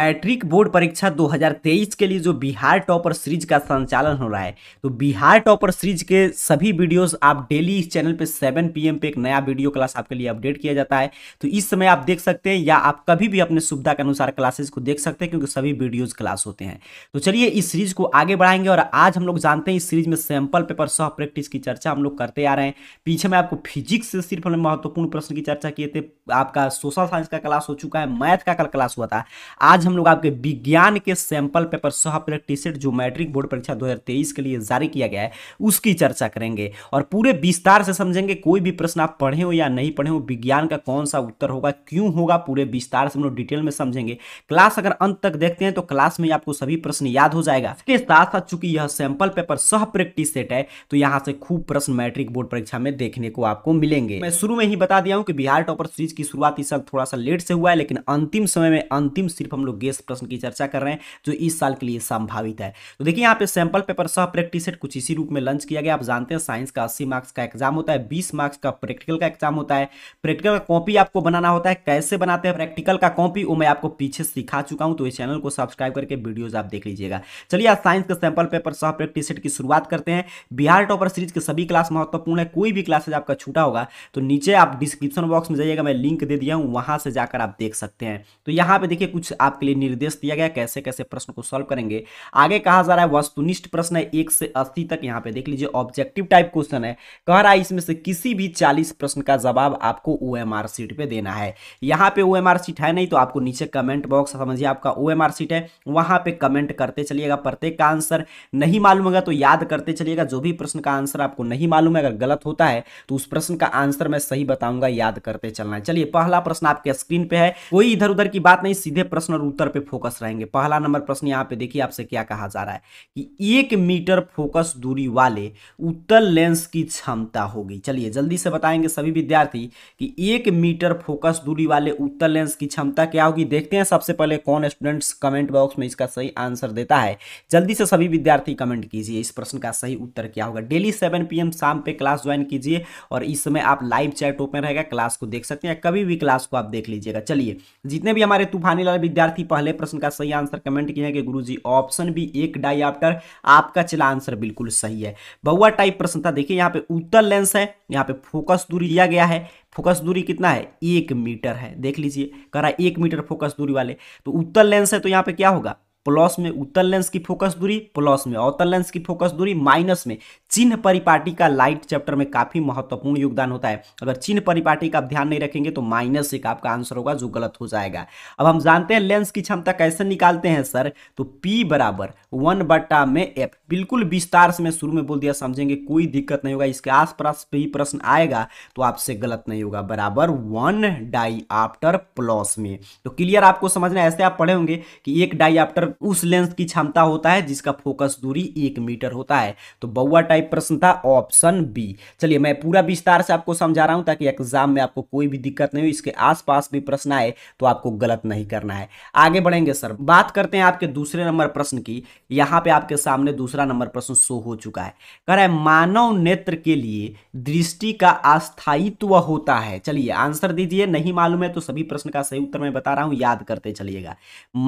Matric board परीक्षा 2023 के लिए जो बिहार टॉपर सीरीज का संचालन हो रहा है तो बिहार टॉपर सीरीज के सभी वीडियोस आप डेली इस चैनल पे 7 पीएम पे एक नया वीडियो क्लास आपके लिए अपडेट किया जाता है तो इस समय आप देख सकते हैं या आप कभी भी अपने सुविधा के अनुसार क्लासेस को देख सकते हैं क्योंकि सभी वीडियोज क्लास होते हैं तो चलिए इस सीरीज को आगे बढ़ाएंगे और आज हम लोग जानते हैं इस सीरीज में सैंपल पेपर सह प्रैक्टिस की चर्चा हम लोग करते आ रहे हैं पीछे में आपको फिजिक्स से सिर्फ हमने महत्वपूर्ण प्रश्न की चर्चा किए थे आपका सोशल साइंस का क्लास हो चुका है मैथ का कल क्लास हुआ था आज हम लोग आपके विज्ञान के सैंपल पेपर सह प्रैक्टिसेट जो मैट्रिक बोर्ड परीक्षा 2023 के लिए जारी किया गया है उसकी चर्चा करेंगे और पूरे विस्तार से समझेंगे कोई भी प्रश्न आप पढ़े हो या नहीं पढ़े हो विज्ञान का कौन सा उत्तर होगा क्यों होगा पूरे विस्तार से हम लोग डिटेल में समझेंगे क्लास अगर अंत तक देखते हैं तो क्लास में आपको सभी प्रश्न याद हो जाएगा इसके साथ साथ चूंकि यह सैंपल पेपर सह प्रैक्टिस सेट है तो यहाँ से खूब प्रश्न मैट्रिक बोर्ड परीक्षा में देखने को आपको मिलेंगे मैं शुरू में ही बता दिया हूँ कि बिहार टॉपर सीरीज की शुरुआत इस साल थोड़ा सा लेट से हुआ है लेकिन अंतिम समय में अंतिम सिर्फ हम लोग गेस प्रश्न की चर्चा कर रहे हैं जो इस साल के लिए संभावित है तो देखिए यहाँ पे सैंपल पेपर सह प्रैक्टिस सेट कुछ इसी रूप में लंच किया गया आप जानते हैं साइंस का अस्सी मार्क्स का एग्जाम होता है बीस मार्क्स का प्रैक्टिकल का एग्जाम होता है प्रैक्टिकल का कॉपी आपको बनाना होता है कैसे बनाते हैं प्रैक्टिकल का कॉपी वो मैं आपको पीछे सिखा चुका हूँ तो इस चैनल को सब्सक्राइब करके वीडियोज आप देख लीजिएगा चलिए आज साइंस का सैंपल पेपर सह प्रैक्टिस सेट की शुरुआत करते हैं बिहार टॉपर सीरीज के सभी क्लास महत्वपूर्ण है कोई भी क्लासेज आपका छूटा होगा तो नीचे आप डिस्क्रिप्शन बॉक्स में जाइएगा मैं लिंक दे दिया हूँ वहाँ से जाकर आप देख सकते हैं तो यहाँ पे देखिए कुछ आप आपके लिए निर्देश दिया गया कैसे कैसे प्रश्न को सॉल्व करेंगे आगे कहा जा रहा है वस्तुनिष्ठ प्रश्न है एक से अस्सी तक यहाँ पे देख लीजिए ऑब्जेक्टिव टाइप क्वेश्चन है कह रहा है इसमें से किसी भी चालीस प्रश्न का जवाब आपको ओ सीट पर देना है यहाँ पे ओ सीट है नहीं तो आपको नीचे कमेंट बॉक्स समझिए आपका ओ सीट है वहाँ पे कमेंट करते चलिएगा प्रत्येक का आंसर नहीं मालूम होगा तो याद करते चलिएगा जो भी प्रश्न का आंसर आपको नहीं मालूम है अगर गलत होता है तो उस प्रश्न का आंसर मैं सही बताऊंगा याद करते चलना चलिए पहला प्रश्न आपके स्क्रीन पे है कोई इधर उधर की बात नहीं सीधे प्रश्न और उत्तर पे फोकस रहेंगे पहला नंबर प्रश्न यहाँ पे देखिए आपसे क्या कहा जा रहा है कि एक मीटर फोकस दूरी वाले उत्तल लेंस की क्षमता होगी चलिए जल्दी से बताएंगे सभी विद्यार्थी कि एक मीटर फोकस दूरी वाले उत्तल लेंस की क्षमता क्या होगी देखते हैं सबसे पहले कौन स्टूडेंट्स कमेंट बॉक्स में इसका सही आंसर देता है जल्दी से सभी विद्यार्थी कमेंट कीजिए इस प्रश्न का सही उत्तर क्या होगा डेली सेवन पी शाम पे क्लास ज्वाइन कीजिए और इस समय आप लाइव चैट ओपन रहेगा क्लास को देख सकते हैं कभी भी क्लास को आप देख लीजिएगा चलिए जितने भी हमारे तूफानी लाल विद्यार्थी कि पहले प्रश्न का सही आंसर कमेंट किए कि गुरुजी ऑप्शन बी एक डायप्टर आपका चला आंसर बिल्कुल सही है बहुआ टाइप प्रश्न था देखिए यहाँ पे उत्तर लेंस है यहाँ पे फोकस दूरी दिया गया है फोकस दूरी कितना है एक मीटर है देख लीजिए करा एक मीटर फोकस दूरी वाले तो उत्तर लेंस है तो यहाँ पे क्या होगा प्लस में उत्तर लेंस की फोकस दूरी प्लस में अवतल लेंस की फोकस दूरी माइनस में चिन्ह परिपाटी का लाइट चैप्टर में काफी महत्वपूर्ण योगदान होता है अगर चिन्ह परिपाटी का ध्यान नहीं रखेंगे तो माइनस एक आपका आंसर होगा जो गलत हो जाएगा अब हम जानते हैं लेंस की क्षमता कैसे निकालते हैं सर तो पी बराबर वन बट्टा में एफ बिल्कुल विस्तार से मैं शुरू में बोल दिया समझेंगे कोई दिक्कत नहीं होगा इसके आस पास प्रश्न आएगा तो आपसे गलत नहीं होगा बराबर वन डाई आफ्टर प्लस में तो क्लियर आपको समझना ऐसे आप पढ़े होंगे कि एक डाई आफ्टर मतलब उस लेंस की क्षमता होता है जिसका फोकस दूरी एक मीटर होता है तो बउआ टाइप प्रश्न था ऑप्शन बी चलिए मैं पूरा विस्तार से आपको समझा रहा हूं ताकि एग्जाम में आपको कोई भी दिक्कत नहीं हो इसके आसपास भी प्रश्न आए तो आपको गलत नहीं करना है आगे बढ़ेंगे सर बात करते हैं आपके दूसरे नंबर प्रश्न की यहां पे आपके सामने दूसरा नंबर प्रश्न शो हो चुका है कह रहा है मानव नेत्र के लिए दृष्टि का अस्थायित्व होता है चलिए आंसर दीजिए नहीं मालूम है तो सभी प्रश्न का सही उत्तर मैं बता रहा हूं याद करते चलिएगा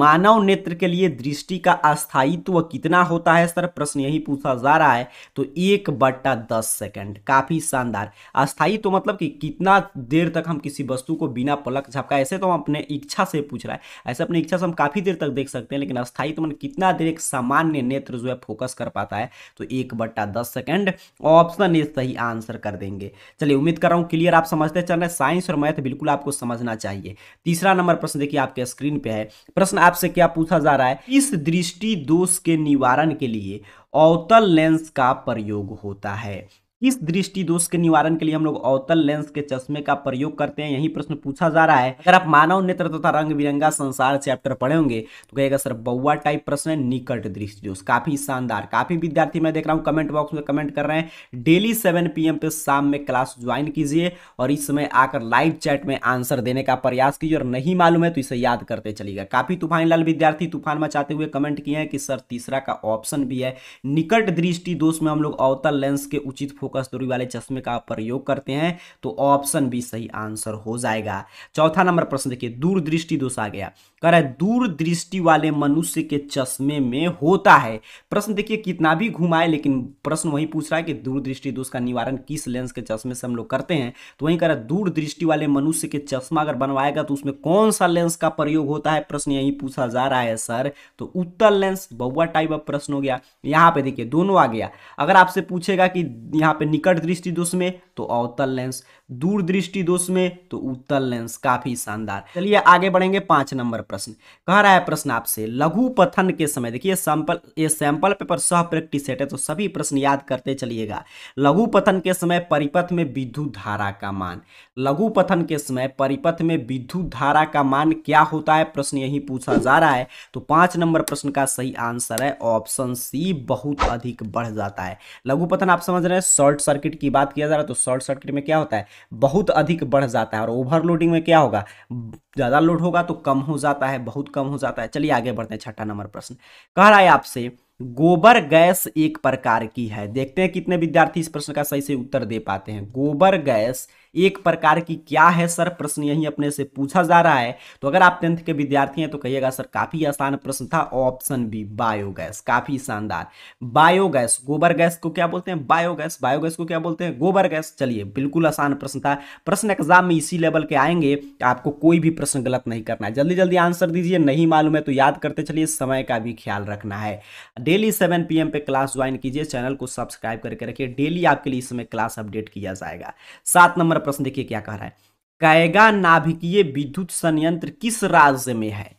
मानव नेत्र के लिए दृष्टि का अस्थायित्व कितना होता है सर प्रश्न यही पूछा जा रहा है तो एक बट्टा दस सेकेंड काफ़ी शानदार अस्थायित्व तो मतलब कि कितना देर तक हम किसी वस्तु को बिना पलक झपका ऐसे तो हम अपने इच्छा से पूछ रहा है ऐसे अपनी इच्छा से हम काफ़ी देर तक देख सकते हैं लेकिन अस्थायित्व तो मतलब कितना देर एक सामान्य नेत्र जो है फोकस कर पाता है तो एक बट्टा दस सेकेंड ऑप्शन ए सही आंसर कर देंगे चलिए उम्मीद कर रहा हूँ क्लियर आप समझते चल रहे साइंस और मैथ बिल्कुल आपको समझना चाहिए तीसरा नंबर प्रश्न देखिए आपके स्क्रीन पे है प्रश्न आपसे क्या पूछा जा रहा है इस दृष्टि दोष के निवारण के लिए अवतल लेंस का प्रयोग होता है किस दृष्टि दोष के निवारण के लिए हम लोग अवतल लेंस के चश्मे का प्रयोग करते हैं यही प्रश्न पूछा जा रहा है अगर आप मानव नेत्र तथा तो रंग बिरंगा संसार चैप्टर पढ़े होंगे तो कहेगा सर बउआ टाइप प्रश्न है निकट दृष्टि दोष काफी शानदार काफी विद्यार्थी मैं देख रहा हूँ कमेंट बॉक्स में कमेंट कर रहे हैं डेली सेवन पी पे शाम में क्लास ज्वाइन कीजिए और इस समय आकर लाइव चैट में आंसर देने का प्रयास कीजिए और नहीं मालूम है तो इसे याद करते चलिएगा काफी तूफान लाल विद्यार्थी तूफान में चाहते हुए कमेंट किए हैं कि सर तीसरा का ऑप्शन भी है निकट दृष्टि दोष में हम लोग अवतल लेंस के उचित फोकस फोकस दूरी वाले चश्मे का प्रयोग करते हैं तो ऑप्शन बी सही आंसर हो जाएगा चौथा नंबर प्रश्न देखिए दूरदृष्टि दोष आ गया दूर दूरदृष्टि वाले मनुष्य के चश्मे में होता है प्रश्न देखिए कितना भी घुमाए लेकिन प्रश्न वही पूछ रहा है कि दूरदृष्टि दोष का निवारण किस लेंस के चश्मे से हम लोग करते हैं तो वही कह रहा है दूरदृष्टि वाले मनुष्य के चश्मा अगर बनवाएगा तो उसमें कौन सा लेंस का प्रयोग होता है प्रश्न यही पूछा जा रहा है सर तो उत्तर लेंस बहुआ टाइप ऑफ प्रश्न हो गया यहाँ पे देखिए दोनों आ गया अगर आपसे पूछेगा कि यहाँ पे निकट दृष्टि दोष में तो अवतल लेंस दूरदृष्टि दोष में तो उत्तर लेंस काफी शानदार चलिए आगे बढ़ेंगे पांच नंबर प्रश्न कह रहा है प्रश्न आपसे लघु पथन के समय देखिए सैंपल ये सैंपल पेपर सह प्रैक्टिस सेट है तो सभी प्रश्न याद करते चलिएगा लघु पथन के समय परिपथ में विद्युत धारा का मान लघु पथन के समय परिपथ में विद्युत धारा का मान क्या होता है प्रश्न यही पूछा जा रहा है तो पांच नंबर प्रश्न का सही आंसर है ऑप्शन सी बहुत अधिक बढ़ जाता है लघु पथन आप समझ रहे हैं शॉर्ट सर्किट की बात किया जा रहा है तो शॉर्ट सर्किट में क्या होता है बहुत अधिक बढ़ जाता है और ओवरलोडिंग में क्या होगा ज़्यादा लोड होगा तो कम हो जाता है बहुत कम हो जाता है चलिए आगे बढ़ते हैं छठा नंबर प्रश्न कह रहा है आपसे गोबर गैस एक प्रकार की है देखते हैं कितने विद्यार्थी इस प्रश्न का सही से उत्तर दे पाते हैं गोबर गैस एक प्रकार की क्या है सर प्रश्न यही अपने से पूछा जा रहा है तो अगर आप टेंथ के विद्यार्थी हैं तो कहिएगा सर काफी आसान प्रश्न था ऑप्शन बी बायोगैस काफी शानदार बायोगैस गोबर गैस को क्या बोलते हैं बायोगैस बायोगैस को क्या बोलते हैं गोबर गैस चलिए बिल्कुल आसान प्रश्न था प्रश्न एग्जाम में इसी लेवल के आएंगे आपको कोई भी प्रश्न गलत नहीं करना है जल्दी जल्दी आंसर दीजिए नहीं मालूम है तो याद करते चलिए समय का भी ख्याल रखना है डेली सेवन पी पे क्लास ज्वाइन कीजिए चैनल को सब्सक्राइब करके रखिए डेली आपके लिए इसमें क्लास अपडेट किया जाएगा सात नंबर प्रश्न देखिए क्या कह रहा है कैगा नाभिकीय विद्युत संयंत्र किस राज्य में है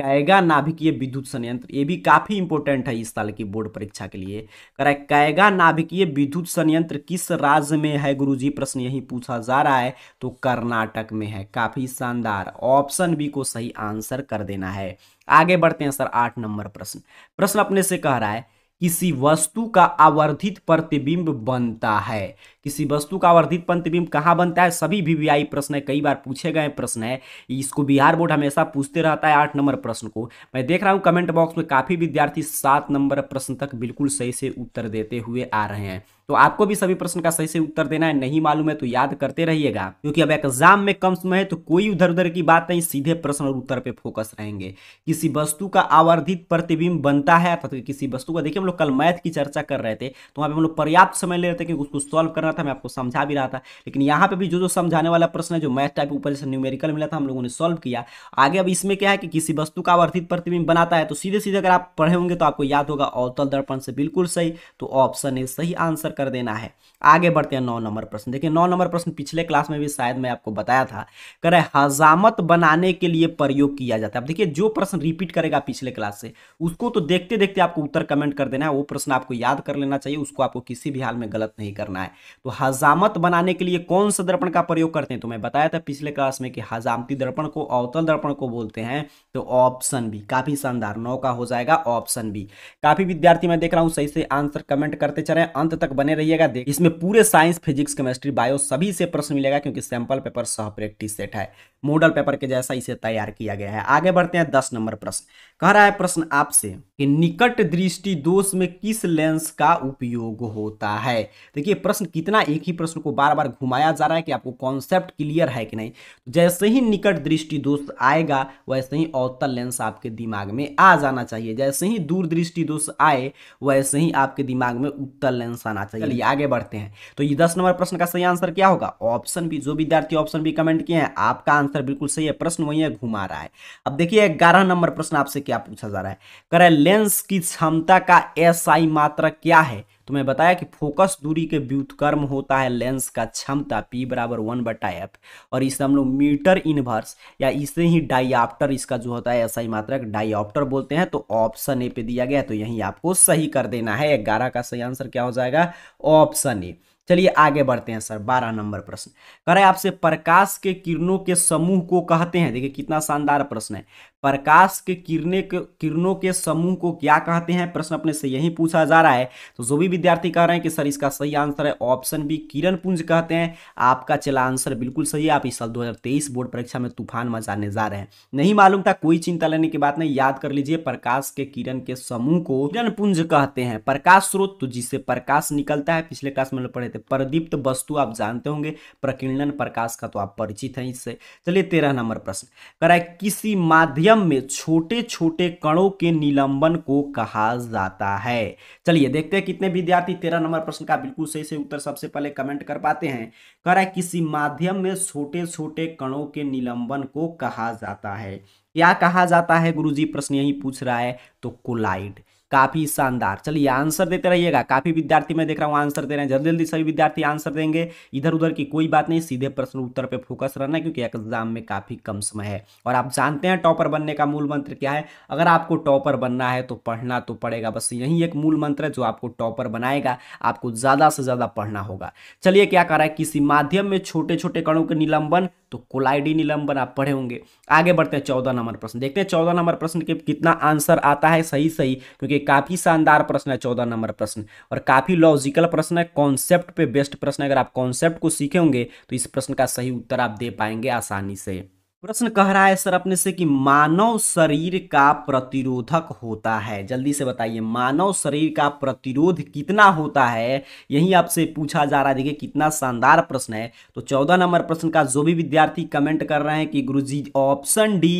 कैगा नाभिकीय विद्युत संयंत्र ये भी काफी इंपोर्टेंट है इस साल की बोर्ड परीक्षा के लिए कह रहा है कैगा नाभिकीय विद्युत संयंत्र किस राज्य में है गुरुजी प्रश्न यही पूछा जा रहा है तो कर्नाटक में है काफी शानदार ऑप्शन बी को सही आंसर कर देना है आगे बढ़ते हैं सर आठ नंबर प्रश्न प्रश्न अपने से कह रहा है किसी वस्तु का आवर्धित प्रतिबिंब बनता है किसी वस्तु का वर्धित प्रतिबिंब कहाँ बनता है सभी वीवीआई प्रश्न है कई बार पूछे गए प्रश्न है इसको बिहार बोर्ड हमेशा पूछते रहता है आठ नंबर प्रश्न को मैं देख रहा हूँ कमेंट बॉक्स में काफ़ी विद्यार्थी सात नंबर प्रश्न तक बिल्कुल सही से उत्तर देते हुए आ रहे हैं तो आपको भी सभी प्रश्न का सही से उत्तर देना है नहीं मालूम है तो याद करते रहिएगा क्योंकि अब एग्जाम में कम समय है तो कोई उधर उधर की बात नहीं सीधे प्रश्न और उत्तर पे फोकस रहेंगे किसी वस्तु का आवर्धित प्रतिबिंब बनता है अर्थात तो किसी वस्तु का देखिए हम लोग कल मैथ की चर्चा कर रहे थे तो वहाँ पे हम लोग पर्याप्त समय ले रहे थे कि उसको सॉल्व करना रहा था मैं आपको समझा भी रहा था लेकिन यहाँ पे भी जो जो समझाने वाला प्रश्न है जो मैथ टाइप ऊपर से न्यूमेरिकल मिला था हम लोगों ने सॉल्व किया आगे अब इसमें क्या है कि किसी वस्तु का आवर्धित प्रतिबिंब बनाता है तो सीधे सीधे अगर आप पढ़े होंगे तो आपको याद होगा अवतल दर्पण से बिल्कुल सही तो ऑप्शन ए सही आंसर कर देना है आगे बढ़ते हैं नौ नंबर प्रश्न देखिए नौ नंबर प्रश्न पिछले क्लास में भी शायद मैं आपको बताया था कह हजामत बनाने के लिए प्रयोग किया जाता है अब देखिए जो प्रश्न रिपीट करेगा पिछले क्लास से उसको तो देखते देखते आपको उत्तर कमेंट कर देना है वो प्रश्न आपको याद कर लेना चाहिए उसको आपको किसी भी हाल में गलत नहीं करना है तो हजामत बनाने के लिए कौन सा दर्पण का प्रयोग करते हैं तो मैं बताया था पिछले क्लास में कि हजामती दर्पण को अवतल दर्पण को बोलते हैं तो ऑप्शन बी काफी शानदार नौ का हो जाएगा ऑप्शन बी काफी विद्यार्थी मैं देख रहा हूँ सही से आंसर कमेंट करते चले अंत तक बने रहिएगा इसमें पूरे साइंस फिजिक्स केमिस्ट्री बायो सभी से प्रश्न मिलेगा क्योंकि सैंपल पेपर सह प्रैक्टिस सेट है मॉडल पेपर के जैसा इसे तैयार किया गया है आगे बढ़ते हैं दस नंबर प्रश्न कह रहा है प्रश्न आपसे कि निकट दृष्टि दोष में किस लेंस का उपयोग होता है देखिए प्रश्न कितना एक ही प्रश्न को बार बार घुमाया जा रहा है कि आपको कॉन्सेप्ट क्लियर है कि नहीं तो जैसे ही निकट दृष्टि दोष आएगा वैसे ही अवतल लेंस आपके दिमाग में आ जाना चाहिए जैसे ही दूर दृष्टि दोष आए वैसे ही आपके दिमाग में उत्तर लेंस आना चाहिए चलिए आगे बढ़ते हैं तो ये दस नंबर प्रश्न का सही आंसर क्या होगा ऑप्शन भी जो विद्यार्थी ऑप्शन भी कमेंट किए हैं आपका आंसर बिल्कुल सही है प्रश्न वही है घुमा रहा है अब देखिए ग्यारह नंबर प्रश्न आपसे क्या पूछा जा रहा है कह रहा है लेंस की क्षमता का एस आई मात्रक क्या है तो मैं बताया कि फोकस दूरी के व्युतकर्म होता है लेंस का क्षमता पी बराबर वन बटा एफ और इसे हम लोग मीटर इनवर्स या इसे ही डाइऑप्टर इसका जो होता है एसआई मात्रक डाइऑप्टर बोलते हैं तो ऑप्शन ए पे दिया गया तो यही आपको सही कर देना है ग्यारह का सही आंसर क्या हो जाएगा ऑप्शन ए चलिए आगे बढ़ते हैं सर बारह नंबर प्रश्न कह रहा आपसे प्रकाश के किरणों के समूह को कहते हैं देखिए कितना शानदार प्रश्न है प्रकाश के किरने के किरणों के समूह को क्या कहते हैं प्रश्न अपने से यही पूछा जा रहा है तो जो भी विद्यार्थी कह रहे हैं कि सर इसका सही आंसर है ऑप्शन बी किरण पुंज कहते हैं आपका चला आंसर बिल्कुल सही है आप इस साल 2023 बोर्ड परीक्षा में तूफान मचाने जा रहे हैं नहीं मालूम था कोई चिंता लेने की बात नहीं याद कर लीजिए प्रकाश के किरण के समूह को किरण पुंज कहते हैं प्रकाश स्रोत तो जिससे प्रकाश निकलता है पिछले क्लास में पढ़े थे प्रदीप्त वस्तु आप जानते होंगे प्रकीर्णन प्रकाश का तो आप परिचित हैं इससे चलिए तेरह नंबर प्रश्न कराए किसी माध्यम हीलियम में छोटे छोटे कणों के निलंबन को कहा जाता है चलिए देखते हैं कितने विद्यार्थी तेरह नंबर प्रश्न का बिल्कुल सही से उत्तर सबसे पहले कमेंट कर पाते हैं कह रहा है किसी माध्यम में छोटे छोटे कणों के निलंबन को कहा जाता है क्या कहा जाता है गुरुजी प्रश्न यही पूछ रहा है तो कोलाइड काफी शानदार चलिए आंसर देते रहिएगा काफी विद्यार्थी मैं देख रहा हूँ आंसर दे रहे हैं जल्दी जल्दी सभी विद्यार्थी आंसर देंगे इधर उधर की कोई बात नहीं सीधे प्रश्न उत्तर पर फोकस रहना क्योंकि एग्जाम में काफी कम समय है और आप जानते हैं टॉपर बनने का मूल मंत्र क्या है अगर आपको टॉपर बनना है तो पढ़ना तो पड़ेगा बस यही एक मूल मंत्र है जो आपको टॉपर बनाएगा आपको ज्यादा से ज्यादा पढ़ना होगा चलिए क्या कर रहा है किसी माध्यम में छोटे छोटे कणों के निलंबन तो कोलाइडी निलंबन आप पढ़े होंगे आगे बढ़ते हैं चौदह नंबर प्रश्न देखते हैं चौदह नंबर प्रश्न के कितना आंसर आता है सही सही क्योंकि काफ़ी शानदार प्रश्न है चौदह नंबर प्रश्न और काफ़ी लॉजिकल प्रश्न है कॉन्सेप्ट पे बेस्ट प्रश्न है अगर आप कॉन्सेप्ट को सीखेंगे तो इस प्रश्न का सही उत्तर आप दे पाएंगे आसानी से प्रश्न कह रहा है सर अपने से कि मानव शरीर का प्रतिरोधक होता है जल्दी से बताइए मानव शरीर का प्रतिरोध कितना होता है यही आपसे पूछा जा रहा है देखिए कितना शानदार प्रश्न है तो चौदह नंबर प्रश्न का जो भी विद्यार्थी कमेंट कर रहे हैं कि गुरुजी ऑप्शन डी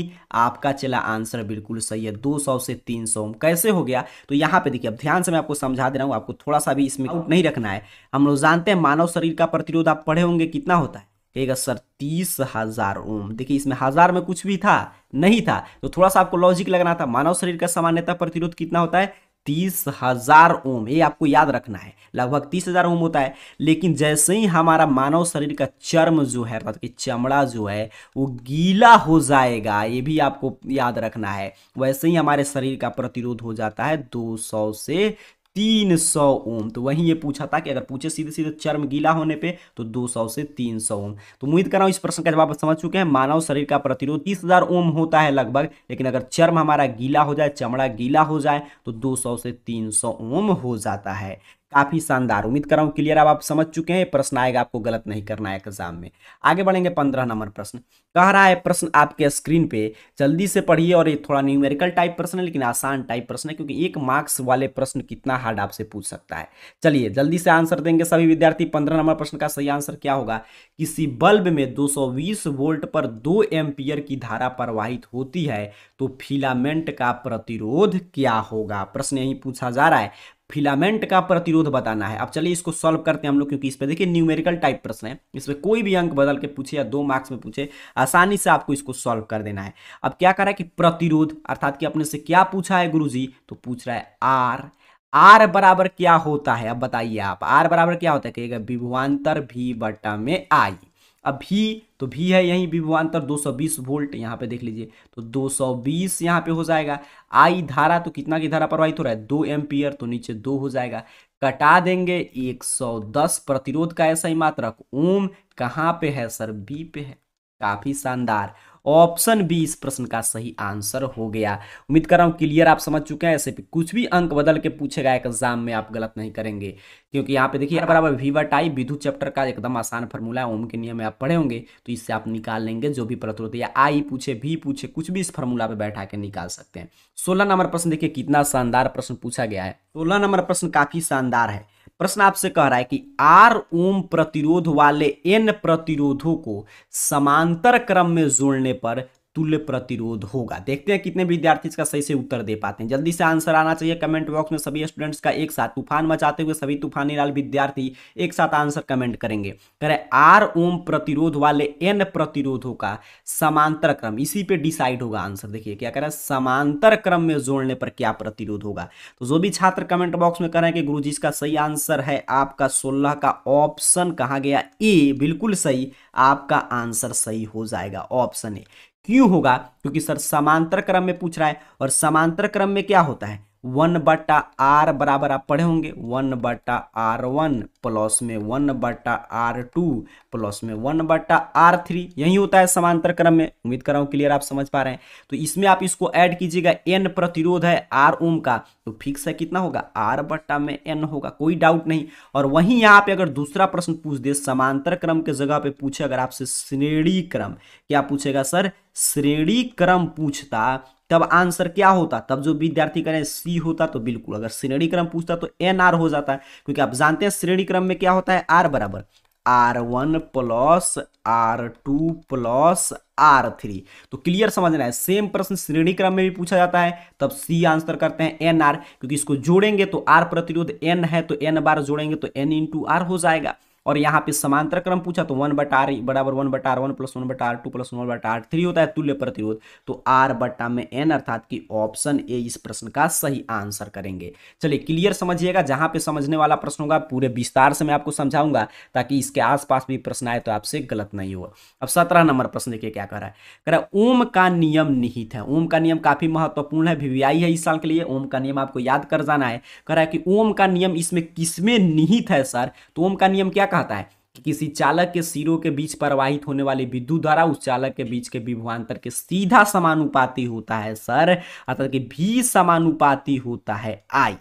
आपका चला आंसर बिल्कुल सही है दो सौ से तीन सौ कैसे हो गया तो यहाँ पे देखिए अब ध्यान से मैं आपको समझा दे रहा हूँ आपको थोड़ा सा भी इसमें नहीं रखना है हम लोग जानते हैं मानव शरीर का प्रतिरोध आप पढ़े होंगे कितना होता है कहेगा सर तीस हजार ओम देखिए इसमें हजार में कुछ भी था नहीं था तो थोड़ा सा आपको लॉजिक लगना था मानव शरीर का सामान्यता प्रतिरोध कितना होता है तीस हजार ओम ये आपको याद रखना है लगभग तीस हजार ओम होता है लेकिन जैसे ही हमारा मानव शरीर का चर्म जो है अर्थात कि चमड़ा जो है वो गीला हो जाएगा ये भी आपको याद रखना है वैसे ही हमारे शरीर का प्रतिरोध हो जाता है दो सौ से तीन सौ ओम तो वहीं ये पूछा था कि अगर पूछे सीधे सीधे चर्म गीला होने पे तो दो सौ से तीन सौ ओम तो उम्मीद कर रहा हूँ इस प्रश्न का जवाब समझ चुके हैं मानव शरीर का प्रतिरोध तीस हजार ओम होता है लगभग लेकिन अगर चर्म हमारा गीला हो जाए चमड़ा गीला हो जाए तो दो सौ से तीन सौ ओम हो जाता है काफ़ी शानदार उम्मीद कर रहा हूँ क्लियर अब आप समझ चुके हैं प्रश्न आएगा आपको गलत नहीं करना है एग्जाम में आगे बढ़ेंगे पंद्रह नंबर प्रश्न कह रहा है प्रश्न आपके स्क्रीन पे जल्दी से पढ़िए और ये थोड़ा न्यूमेरिकल टाइप प्रश्न है लेकिन आसान टाइप प्रश्न है क्योंकि एक मार्क्स वाले प्रश्न कितना हार्ड आपसे पूछ सकता है चलिए जल्दी से आंसर देंगे सभी विद्यार्थी पंद्रह नंबर प्रश्न का सही आंसर क्या होगा किसी बल्ब में दो वोल्ट पर दो एम्पियर की धारा प्रवाहित होती है तो फिलामेंट का प्रतिरोध क्या होगा प्रश्न यही पूछा जा रहा है फिलामेंट का प्रतिरोध बताना है अब चलिए इसको सॉल्व करते हैं हम लोग क्योंकि इस पर देखिए न्यूमेरिकल टाइप प्रश्न है इसमें कोई भी अंक बदल के पूछे या दो मार्क्स में पूछे आसानी से आपको इसको सॉल्व कर देना है अब क्या करा कि प्रतिरोध अर्थात कि अपने से क्या पूछा है गुरु जी? तो पूछ रहा है आर आर बराबर क्या होता है अब बताइए आप आर बराबर क्या होता है कहिएगा विभुआंतर भी बटा में आई अब भी तो भी है यहीं विभवान्तर 220 वोल्ट यहाँ पे देख लीजिए तो 220 यहाँ पे हो जाएगा आई धारा तो कितना की धारा प्रवाहित हो रहा है दो एम्पियर तो नीचे दो हो जाएगा कटा देंगे 110 प्रतिरोध का ऐसा ही मात्रक ओम कहाँ पे है सर बी पे है काफी शानदार ऑप्शन बी इस प्रश्न का सही आंसर हो गया उम्मीद कर रहा हूँ क्लियर आप समझ चुके हैं ऐसे भी कुछ भी अंक बदल के पूछेगा एग्जाम में आप गलत नहीं करेंगे क्योंकि यहाँ पे देखिए बराबर वीवा आई विधु चैप्टर का एकदम आसान फॉर्मूला है ओम के नियम में आप पढ़े होंगे तो इससे आप निकाल लेंगे जो भी प्रत्युत या आई पूछे भी पूछे कुछ भी इस फॉर्मूला पर बैठा के निकाल सकते हैं सोलह नंबर प्रश्न देखिए कितना शानदार प्रश्न पूछा गया है सोलह नंबर प्रश्न काफी शानदार है प्रश्न आपसे कह रहा है कि आर ओम प्रतिरोध वाले एन प्रतिरोधों को समांतर क्रम में जोड़ने पर तुल्य प्रतिरोध होगा देखते हैं कितने विद्यार्थी इसका सही से उत्तर दे पाते हैं जल्दी से आंसर आना चाहिए कमेंट बॉक्स में सभी स्टूडेंट्स का एक साथ तूफान मचाते हुए सभी तूफानी लाल विद्यार्थी एक साथ आंसर कमेंट करेंगे करें आर ओम प्रतिरोध वाले एन प्रतिरोधों का समांतर क्रम इसी पे डिसाइड होगा आंसर देखिए क्या करें समांतर क्रम में जोड़ने पर क्या प्रतिरोध होगा तो जो भी छात्र कमेंट बॉक्स में करें कि गुरु जी इसका सही आंसर है आपका सोलह का ऑप्शन कहा गया ए बिल्कुल सही आपका आंसर सही हो जाएगा ऑप्शन ए क्यों होगा क्योंकि सर समांतर क्रम में पूछ रहा है और समांतर क्रम में क्या होता है वन बट्टा आर बराबर आप पढ़े होंगे वन बट्टा आर वन प्लस में वन बट्टा आर टू प्लस में वन बट्टा आर थ्री यही होता है समांतर क्रम में उम्मीद कर रहा हूँ क्लियर आप समझ पा रहे हैं तो इसमें आप इसको ऐड कीजिएगा एन प्रतिरोध है आर ओम का तो फिक्स है कितना होगा आर बट्टा में एन होगा कोई डाउट नहीं और वहीं यहाँ पे अगर दूसरा प्रश्न पूछ दे समांतर क्रम के जगह पे पूछे अगर आपसे श्रेणी क्रम क्या पूछेगा सर श्रेणी क्रम पूछता तब आंसर क्या होता तब जो विद्यार्थी करें सी होता तो बिल्कुल अगर श्रेणी क्रम पूछता तो एन आर हो जाता है क्योंकि आप जानते हैं श्रेणी क्रम में क्या होता है आर बराबर R one plus R two plus R three तो क्लियर समझना है सेम प्रश्न श्रेणी क्रम में भी पूछा जाता है तब सी आंसर करते हैं एन आर क्योंकि इसको जोड़ेंगे तो आर प्रतिरोध एन है तो एन बार जोड़ेंगे तो एन इंटू आर हो जाएगा और यहाँ पे समांतर क्रम पूछा तो वन बट आर बराबर वन बट आर वन प्लस वन बट आर टू प्लस वन बट आर थ्री होता है तुल्य प्रतिरोध तो आर बटा में एन अर्थात कि ऑप्शन ए इस प्रश्न का सही आंसर करेंगे चलिए क्लियर समझिएगा जहाँ पे समझने वाला प्रश्न होगा पूरे विस्तार से मैं आपको समझाऊंगा ताकि इसके आसपास भी प्रश्न आए तो आपसे गलत नहीं हो अब सत्रह नंबर प्रश्न देखिए क्या कर रहा है कह रहा है ओम का नियम निहित है ओम का नियम काफी महत्वपूर्ण है वीवीआई है इस साल के लिए ओम का नियम आपको याद कर जाना है कह रहा है कि ओम का नियम इसमें किसमें निहित है सर तो ओम का नियम क्या कहता है कि किसी चालक के सिरों के बीच प्रवाहित होने वाली विद्युत द्वारा उस चालक के बीच के विभवान्तर के सीधा समानुपाती होता है सर अर्थात कि भी समानुपाती होता है आई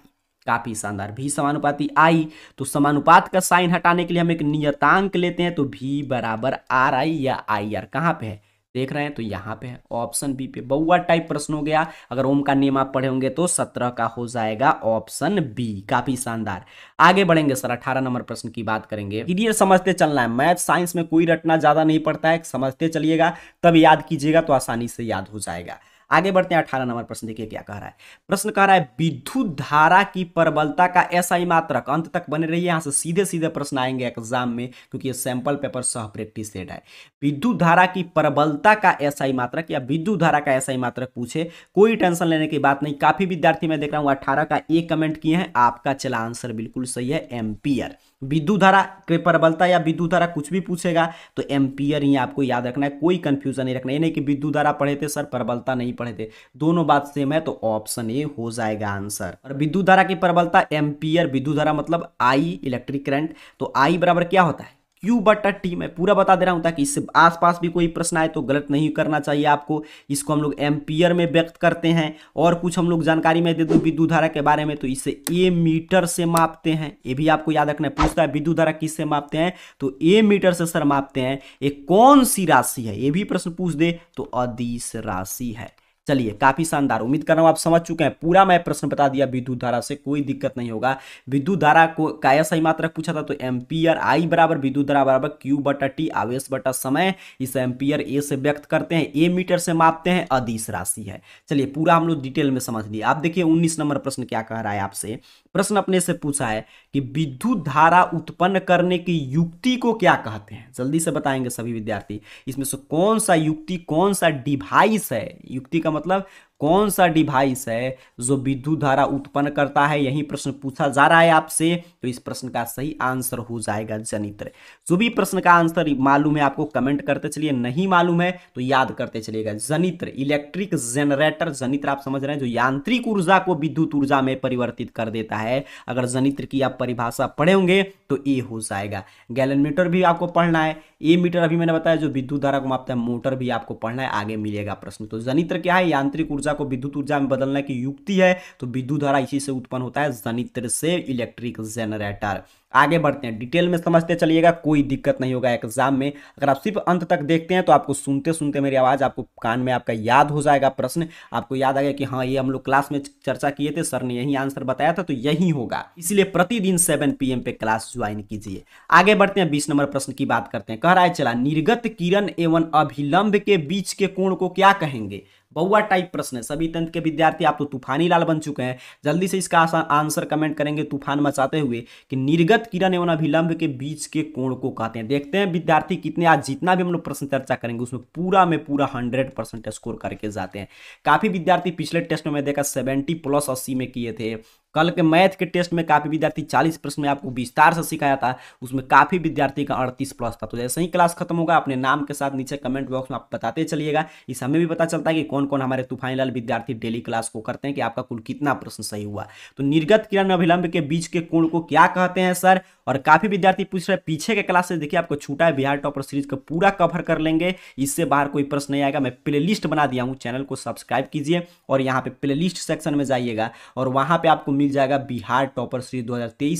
काफी शानदार भी समानुपाती आई तो समानुपात का साइन हटाने के लिए हम एक नियतांक लेते हैं तो भी बराबर आर आई या आई आर कहाँ पे है देख रहे हैं तो यहाँ पे है ऑप्शन बी पे बउआ टाइप प्रश्न हो गया अगर ओम का नियम आप पढ़े होंगे तो सत्रह का हो जाएगा ऑप्शन बी काफी शानदार आगे बढ़ेंगे सर अठारह नंबर प्रश्न की बात करेंगे क्लियर समझते चलना है मैथ साइंस में कोई रटना ज्यादा नहीं पड़ता है समझते चलिएगा तब याद कीजिएगा तो आसानी से याद हो जाएगा आगे बढ़ते हैं अठारह नंबर प्रश्न देखिए क्या कह रहा है प्रश्न कह रहा है विद्युत धारा की प्रबलता का ऐसा ही मात्रक अंत तक बने है यहाँ से सीधे सीधे प्रश्न आएंगे एग्जाम में क्योंकि ये सैंपल पेपर सह प्रैक्टिस सेट है विद्युत धारा की प्रबलता का ऐसा ही मात्रक या विद्युत धारा का ऐसा ही मात्रक पूछे कोई टेंशन लेने की बात नहीं काफी विद्यार्थी मैं देख रहा हूँ अठारह का एक कमेंट किए हैं आपका चला आंसर बिल्कुल सही है एम्पियर विद्युत धारा के प्रबलता या विद्युत धारा कुछ भी पूछेगा तो एम्पियर ही आपको याद रखना है कोई कंफ्यूजन नहीं रखना ये नहीं कि विद्युत धारा पढ़े थे सर प्रबलता नहीं पढ़े थे दोनों बात सेम है तो ऑप्शन ए हो जाएगा आंसर और विद्युत धारा की प्रबलता एम्पियर विद्युत धारा मतलब आई इलेक्ट्रिक करंट तो आई बराबर क्या होता है क्यू बटा टी मैं पूरा बता दे रहा हूँ ताकि इससे आसपास भी कोई प्रश्न आए तो गलत नहीं करना चाहिए आपको इसको हम लोग एम्पियर में व्यक्त करते हैं और कुछ हम लोग जानकारी में दे दूँ विद्युत धारा के बारे में तो इसे ए मीटर से मापते हैं ये भी आपको याद रखना है पूछता है विद्युत धारा किससे मापते हैं तो ए मीटर से सर मापते हैं ये कौन सी राशि है ये भी प्रश्न पूछ दे तो अदिश राशि है चलिए काफी शानदार उम्मीद कर रहा हूँ आप समझ चुके हैं पूरा मैं प्रश्न बता दिया विद्युत धारा से कोई दिक्कत नहीं होगा विद्युत धारा को काया सही मात्रा पूछा था तो एम्पियर आई बराबर विद्युत धारा बराबर क्यू बटा टी आवेश बटा समय इस एम्पियर ए से व्यक्त करते हैं ए मीटर से मापते हैं अधिस राशि है चलिए पूरा हम लोग डिटेल में समझ लिए आप देखिए उन्नीस नंबर प्रश्न क्या कह रहा है आपसे प्रश्न अपने से पूछा है कि विद्युत धारा उत्पन्न करने की युक्ति को क्या कहते हैं जल्दी से बताएंगे सभी विद्यार्थी इसमें से कौन सा युक्ति कौन सा डिवाइस है युक्ति का मतलब कौन सा डिवाइस है जो विद्युत धारा उत्पन्न करता है यही प्रश्न पूछा जा रहा है आपसे तो इस प्रश्न का सही आंसर हो जाएगा जनित्र जो भी प्रश्न का आंसर मालूम है आपको कमेंट करते चलिए नहीं मालूम है तो याद करते चलिएगा जनित्र इलेक्ट्रिक जनरेटर जनित्र आप समझ रहे हैं जो यांत्रिक ऊर्जा को विद्युत ऊर्जा में परिवर्तित कर देता है अगर जनित्र की आप परिभाषा पढ़े होंगे तो ए हो जाएगा गैलन मीटर भी आपको पढ़ना है ए मीटर अभी मैंने बताया जो विद्युत धारा को मापता है मोटर भी आपको पढ़ना है आगे मिलेगा प्रश्न तो जनित्र क्या है यांत्रिक ऊर्जा ऊर्जा को विद्युत ऊर्जा में बदलने की युक्ति है तो विद्युत धारा इसी से उत्पन्न होता है जनित्र से इलेक्ट्रिक जनरेटर आगे बढ़ते हैं डिटेल में समझते चलिएगा कोई दिक्कत नहीं होगा एग्जाम में अगर आप सिर्फ अंत तक देखते हैं तो आपको सुनते सुनते मेरी आवाज़ आपको कान में आपका याद हो जाएगा प्रश्न आपको याद आएगा कि हाँ ये हम लोग क्लास में चर्चा किए थे सर ने यही आंसर बताया था तो यही होगा इसलिए प्रतिदिन सेवन पी पे क्लास ज्वाइन कीजिए आगे बढ़ते हैं बीस नंबर प्रश्न की बात करते हैं कह रहा है चला निर्गत किरण एवं अभिलंब के बीच के कोण को क्या कहेंगे बउआ टाइप प्रश्न है सभी तंत्र के विद्यार्थी आप तो तूफानी लाल बन चुके हैं जल्दी से इसका आंसर कमेंट करेंगे तूफान मचाते हुए कि निर्गत किरण एवं अभिलंब के बीच के कोण को कहते हैं देखते हैं विद्यार्थी कितने आज जितना भी हम लोग प्रश्न चर्चा करेंगे उसमें पूरा में पूरा हंड्रेड परसेंट स्कोर करके जाते हैं काफी विद्यार्थी पिछले टेस्ट में देखा सेवेंटी प्लस अस्सी में किए थे कल के मैथ के टेस्ट में काफ़ी विद्यार्थी 40 प्रश्न में आपको विस्तार से सिखाया था उसमें काफ़ी विद्यार्थी का 38 प्लस था तो जैसे ही क्लास खत्म होगा अपने नाम के साथ नीचे कमेंट बॉक्स में आप बताते चलिएगा इस हमें भी पता चलता है कि कौन कौन हमारे तूफानी तो लाल विद्यार्थी डेली क्लास को करते हैं कि आपका कुल कितना प्रश्न सही हुआ तो निर्गत किरण अभिलंब के बीच के कोण को क्या कहते हैं सर और काफ़ी विद्यार्थी पूछ रहे हैं पीछे के क्लासेस देखिए आपको छूटा है बिहार टॉपर सीरीज को पूरा कवर कर लेंगे इससे बाहर कोई प्रश्न नहीं आएगा मैं प्लेलिस्ट बना दिया हूँ चैनल को सब्सक्राइब कीजिए और यहाँ पे प्लेलिस्ट सेक्शन में जाइएगा और वहाँ पे आपको मिल जाएगा बिहार टॉपर सीरीज दो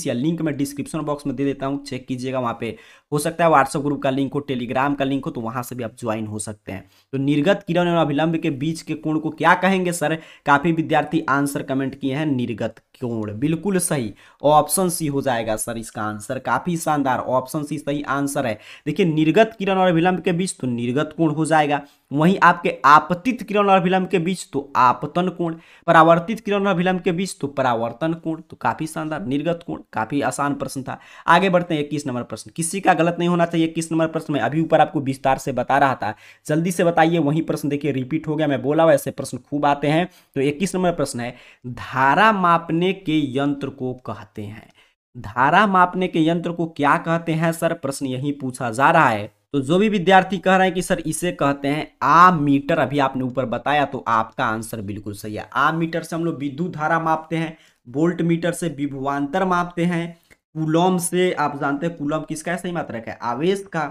या लिंक मैं डिस्क्रिप्शन बॉक्स में दे देता हूँ चेक कीजिएगा वहाँ पे हो सकता है व्हाट्सअप ग्रुप का लिंक हो टेलीग्राम का लिंक हो तो वहाँ से भी आप ज्वाइन हो सकते हैं तो निर्गत किरण और अभिलंब के बीच के कोण को क्या कहेंगे सर काफ़ी विद्यार्थी आंसर कमेंट किए हैं निर्गत कोण बिल्कुल सही ऑप्शन सी हो जाएगा सर इसका आंसर काफ़ी शानदार ऑप्शन सी सही आंसर है देखिए निर्गत किरण और विलंब के बीच तो निर्गत कोण हो जाएगा वहीं आपके आपतित किरण और विलंब के बीच तो आपतन कोण परावर्तित किरण और विलंब के बीच तो परावर्तन कोण तो काफ़ी शानदार निर्गत कोण काफ़ी आसान प्रश्न था आगे बढ़ते हैं इक्कीस नंबर प्रश्न किसी का गलत नहीं होना चाहिए इक्कीस नंबर प्रश्न में अभी ऊपर आपको विस्तार से बता रहा था जल्दी से बताइए वही प्रश्न देखिए रिपीट हो गया मैं बोला वैसे प्रश्न खूब आते हैं तो इक्कीस नंबर प्रश्न है धारा मापने के यंत्र को कहते हैं धारा मापने के यंत्र को क्या कहते हैं सर प्रश्न यही पूछा जा रहा है तो जो भी विद्यार्थी कह रहे हैं कि सर इसे कहते हैं आ मीटर अभी आपने ऊपर बताया तो आपका आंसर बिल्कुल सही है आ मीटर से हम लोग विद्युत धारा मापते हैं वोल्ट मीटर से विभुवांतर मापते हैं कुलम से आप जानते हैं कुलम किसका सही मात्रक है आवेश का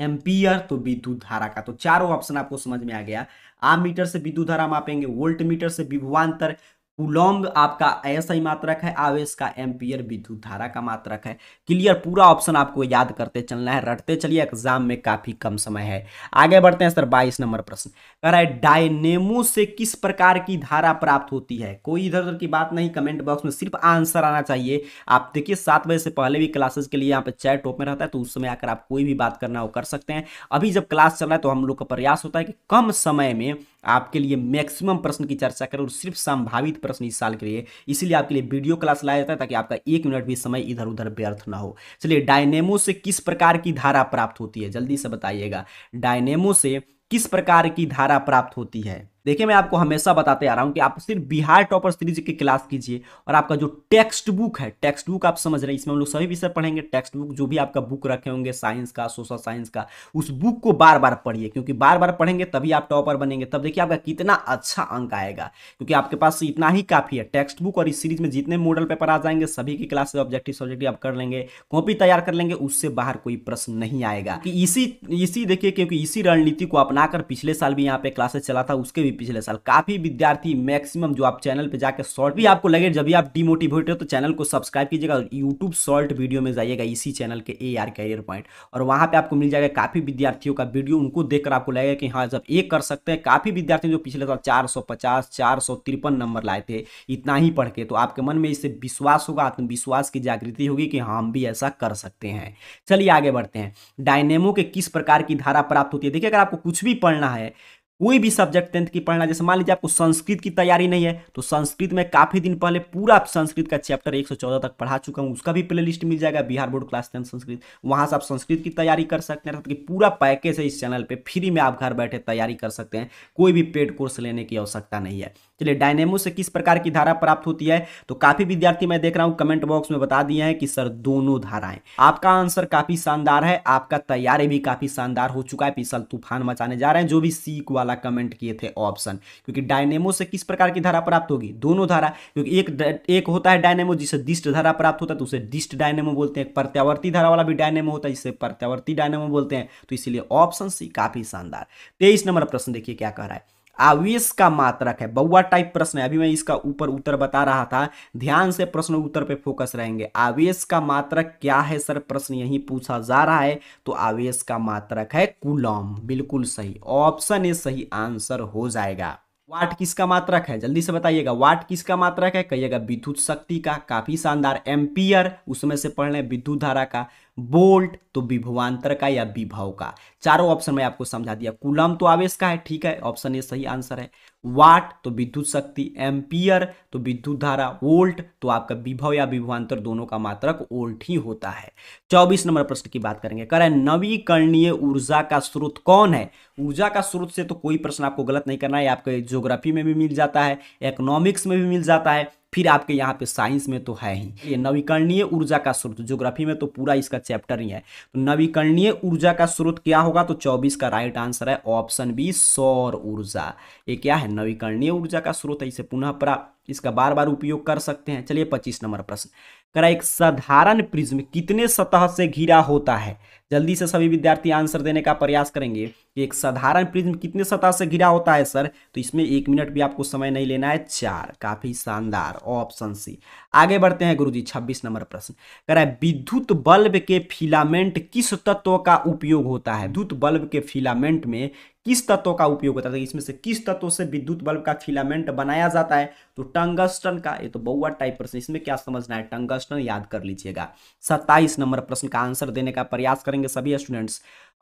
एम्पियर तो विद्युत धारा का तो चारों ऑप्शन आपको समझ में आ गया आ मीटर से विद्युत धारा मापेंगे वोल्ट मीटर से विभुवांतर कुलम्ब आपका एसआई मात्रक है आवेश का एम्पियर विद्युत धारा का मात्रक है क्लियर पूरा ऑप्शन आपको याद करते चलना है रटते चलिए एग्जाम में काफी कम समय है आगे बढ़ते हैं सर बाईस नंबर प्रश्न कह रहा है डायनेमो से किस प्रकार की धारा प्राप्त होती है कोई इधर उधर की बात नहीं कमेंट बॉक्स में सिर्फ आंसर आना चाहिए आप देखिए सात बजे से पहले भी क्लासेस के लिए यहाँ पे चैट टॉप में रहता है तो उस समय आकर आप कोई भी बात करना हो कर सकते हैं अभी जब क्लास चल रहा है तो हम लोग का प्रयास होता है कि कम समय में आपके लिए मैक्सिमम प्रश्न की चर्चा करें और सिर्फ संभावित प्रश्न इस साल के लिए इसलिए आपके लिए वीडियो क्लास लाया जाता है ताकि आपका एक मिनट भी समय इधर उधर व्यर्थ ना हो चलिए डायनेमो से किस प्रकार की धारा प्राप्त होती है जल्दी से बताइएगा डायनेमो से किस प्रकार की धारा प्राप्त होती है देखिए मैं आपको हमेशा बताते आ रहा हूँ कि आप सिर्फ बिहार टॉपर सीरीज की क्लास कीजिए और आपका जो टेक्स्ट बुक है टेक्स्ट बुक आप समझ रहे हैं इसमें हम लोग सभी विषय पढ़ेंगे टेक्स्ट बुक जो भी आपका बुक रखे होंगे साइंस का सोशल साइंस का उस बुक को बार बार पढ़िए क्योंकि बार बार पढ़ेंगे तभी आप टॉपर बनेंगे तब देखिए आपका कितना अच्छा अंक आएगा क्योंकि आपके पास इतना ही काफ़ी है टेक्स्ट बुक और इस सीरीज में जितने मॉडल पेपर आ जाएंगे सभी की क्लास ऑब्जेक्टिव सब्जेक्टिव आप कर लेंगे कॉपी तैयार कर लेंगे उससे बाहर कोई प्रश्न नहीं आएगा कि इसी इसी देखिए क्योंकि इसी रणनीति को अपनाकर पिछले साल भी यहाँ पे क्लासेस चला था उसके भी हुई पिछले साल काफ़ी विद्यार्थी मैक्सिमम जो आप चैनल पे जाकर शॉर्ट भी आपको लगे जब भी आप डिमोटिवेट हो तो चैनल को सब्सक्राइब कीजिएगा और यूट्यूब शॉर्ट वीडियो में जाइएगा इसी चैनल के ए आर करियर पॉइंट और वहां पर आपको मिल जाएगा काफ़ी विद्यार्थियों का वीडियो उनको देखकर आपको लगेगा कि हाँ जब ये कर सकते हैं काफ़ी विद्यार्थी जो पिछले साल चार सौ नंबर लाए थे इतना ही पढ़ के तो आपके मन में इससे विश्वास होगा आत्मविश्वास की जागृति होगी कि हाँ, हम भी ऐसा कर सकते हैं चलिए आगे बढ़ते हैं डायनेमो के किस प्रकार की धारा प्राप्त होती है देखिए अगर आपको कुछ भी पढ़ना है कोई भी सब्जेक्ट टेंथ की पढ़ना जैसे मान लीजिए आपको संस्कृत की तैयारी नहीं है तो संस्कृत में काफ़ी दिन पहले पूरा संस्कृत का चैप्टर 114 तक पढ़ा चुका हूँ उसका भी प्ले लिस्ट मिल जाएगा Bihar board class tenth Sanskrit वहाँ से आप संस्कृत की तैयारी कर सकते हैं कि पूरा पैकेज है इस चैनल पर फ्री में आप घर बैठे तैयारी कर सकते हैं कोई भी पेड कोर्स लेने की आवश्यकता नहीं है चलिए डायनेमो से किस प्रकार की धारा प्राप्त होती है तो काफ़ी विद्यार्थी मैं देख रहा हूँ कमेंट बॉक्स में बता दिए हैं कि सर दोनों धाराएं आपका आंसर काफ़ी शानदार है आपका तैयारी भी काफ़ी शानदार हो चुका है पिसल तूफान मचाने जा रहे हैं जो भी सीख वाला द्वारा कमेंट किए थे ऑप्शन क्योंकि डायनेमो से किस प्रकार की धारा प्राप्त होगी दोनों धारा क्योंकि एक एक होता है डायनेमो जिसे दिष्ट धारा प्राप्त होता है तो उसे दिष्ट डायनेमो बोलते हैं प्रत्यावर्ती धारा वाला भी डायनेमो होता है जिसे प्रत्यावर्ती डायनेमो बोलते हैं तो इसलिए ऑप्शन सी काफी शानदार तेईस नंबर प्रश्न देखिए क्या कह रहा है आवेश का मात्रक है बउआ टाइप प्रश्न है अभी मैं इसका ऊपर उत्तर बता रहा था ध्यान से प्रश्न उत्तर पे फोकस रहेंगे आवेश का मात्रक क्या है सर प्रश्न यही पूछा जा रहा है तो आवेश का मात्रक है कुलम बिल्कुल सही ऑप्शन ए सही आंसर हो जाएगा वाट किसका मात्रक है जल्दी से बताइएगा वाट किसका मात्रक है कहिएगा विद्युत शक्ति का काफी शानदार एम्पियर उसमें से पढ़ लें विद्युत धारा का बोल्ट तो विभवांतर का या विभव का चारों ऑप्शन में आपको समझा दिया कुलम तो आवेश का है ठीक है ऑप्शन ये सही आंसर है वाट तो विद्युत शक्ति एम्पियर तो विद्युत धारा वोल्ट तो आपका विभव या विभवांतर दोनों का मात्रक वोल्ट ही होता है चौबीस नंबर प्रश्न की बात करेंगे करें नवीकरणीय ऊर्जा का स्रोत कौन है ऊर्जा का स्रोत से तो कोई प्रश्न आपको गलत नहीं करना है आपके ज्योग्राफी में भी मिल जाता है इकोनॉमिक्स में भी मिल जाता है फिर आपके यहाँ पे साइंस में तो है ही ये नवीकरणीय ऊर्जा का स्रोत ज्योग्राफी में तो पूरा इसका चैप्टर ही है तो नवीकरणीय ऊर्जा का स्रोत क्या होगा तो चौबीस का राइट आंसर है ऑप्शन बी सौर ऊर्जा ये क्या है नवीकरणीय ऊर्जा का स्रोत है इसे पुनः प्राप्त इसका बार बार उपयोग कर सकते हैं चलिए पच्चीस नंबर प्रश्न करा एक साधारण प्रिज्म कितने सतह से घिरा होता है जल्दी से सभी विद्यार्थी आंसर देने का प्रयास करेंगे कि एक साधारण प्रिज्म कितने सतह से घिरा होता है सर तो इसमें एक मिनट भी आपको समय नहीं लेना है चार काफी शानदार ऑप्शन सी आगे बढ़ते हैं गुरुजी 26 नंबर प्रश्न कह विद्युत बल्ब के फिलामेंट किस तत्व का उपयोग होता है विद्युत बल्ब के फिलामेंट में किस तत्व का उपयोग होता था तो इसमें से किस तत्व से विद्युत बल्ब का फिलामेंट बनाया जाता है तो टंगस्टन का ये तो बहुआ टाइप प्रश्न इसमें क्या समझना है टंगस्टन याद कर लीजिएगा सत्ताईस नंबर प्रश्न का आंसर देने का प्रयास करेंगे सभी स्टूडेंट्स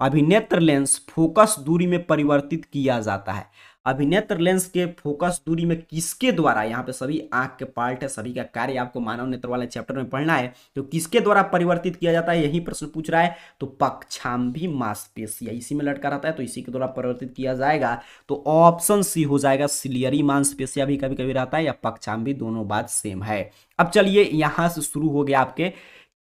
अभिनेत्र लेंस फोकस दूरी में परिवर्तित किया जाता है अभिनेत्र लेंस के फोकस दूरी में किसके द्वारा यहाँ पे सभी आंख के पार्ट है सभी का कार्य आपको मानव नेत्र वाले चैप्टर में पढ़ना है तो किसके द्वारा परिवर्तित किया जाता है यही प्रश्न पूछ रहा है तो भी मांसपेशी इसी में लटका रहता है तो इसी के द्वारा परिवर्तित किया जाएगा तो ऑप्शन सी हो जाएगा सिलियरी मांसपेशिया भी कभी कभी रहता है या भी दोनों बात सेम है अब चलिए यहाँ से शुरू हो गया आपके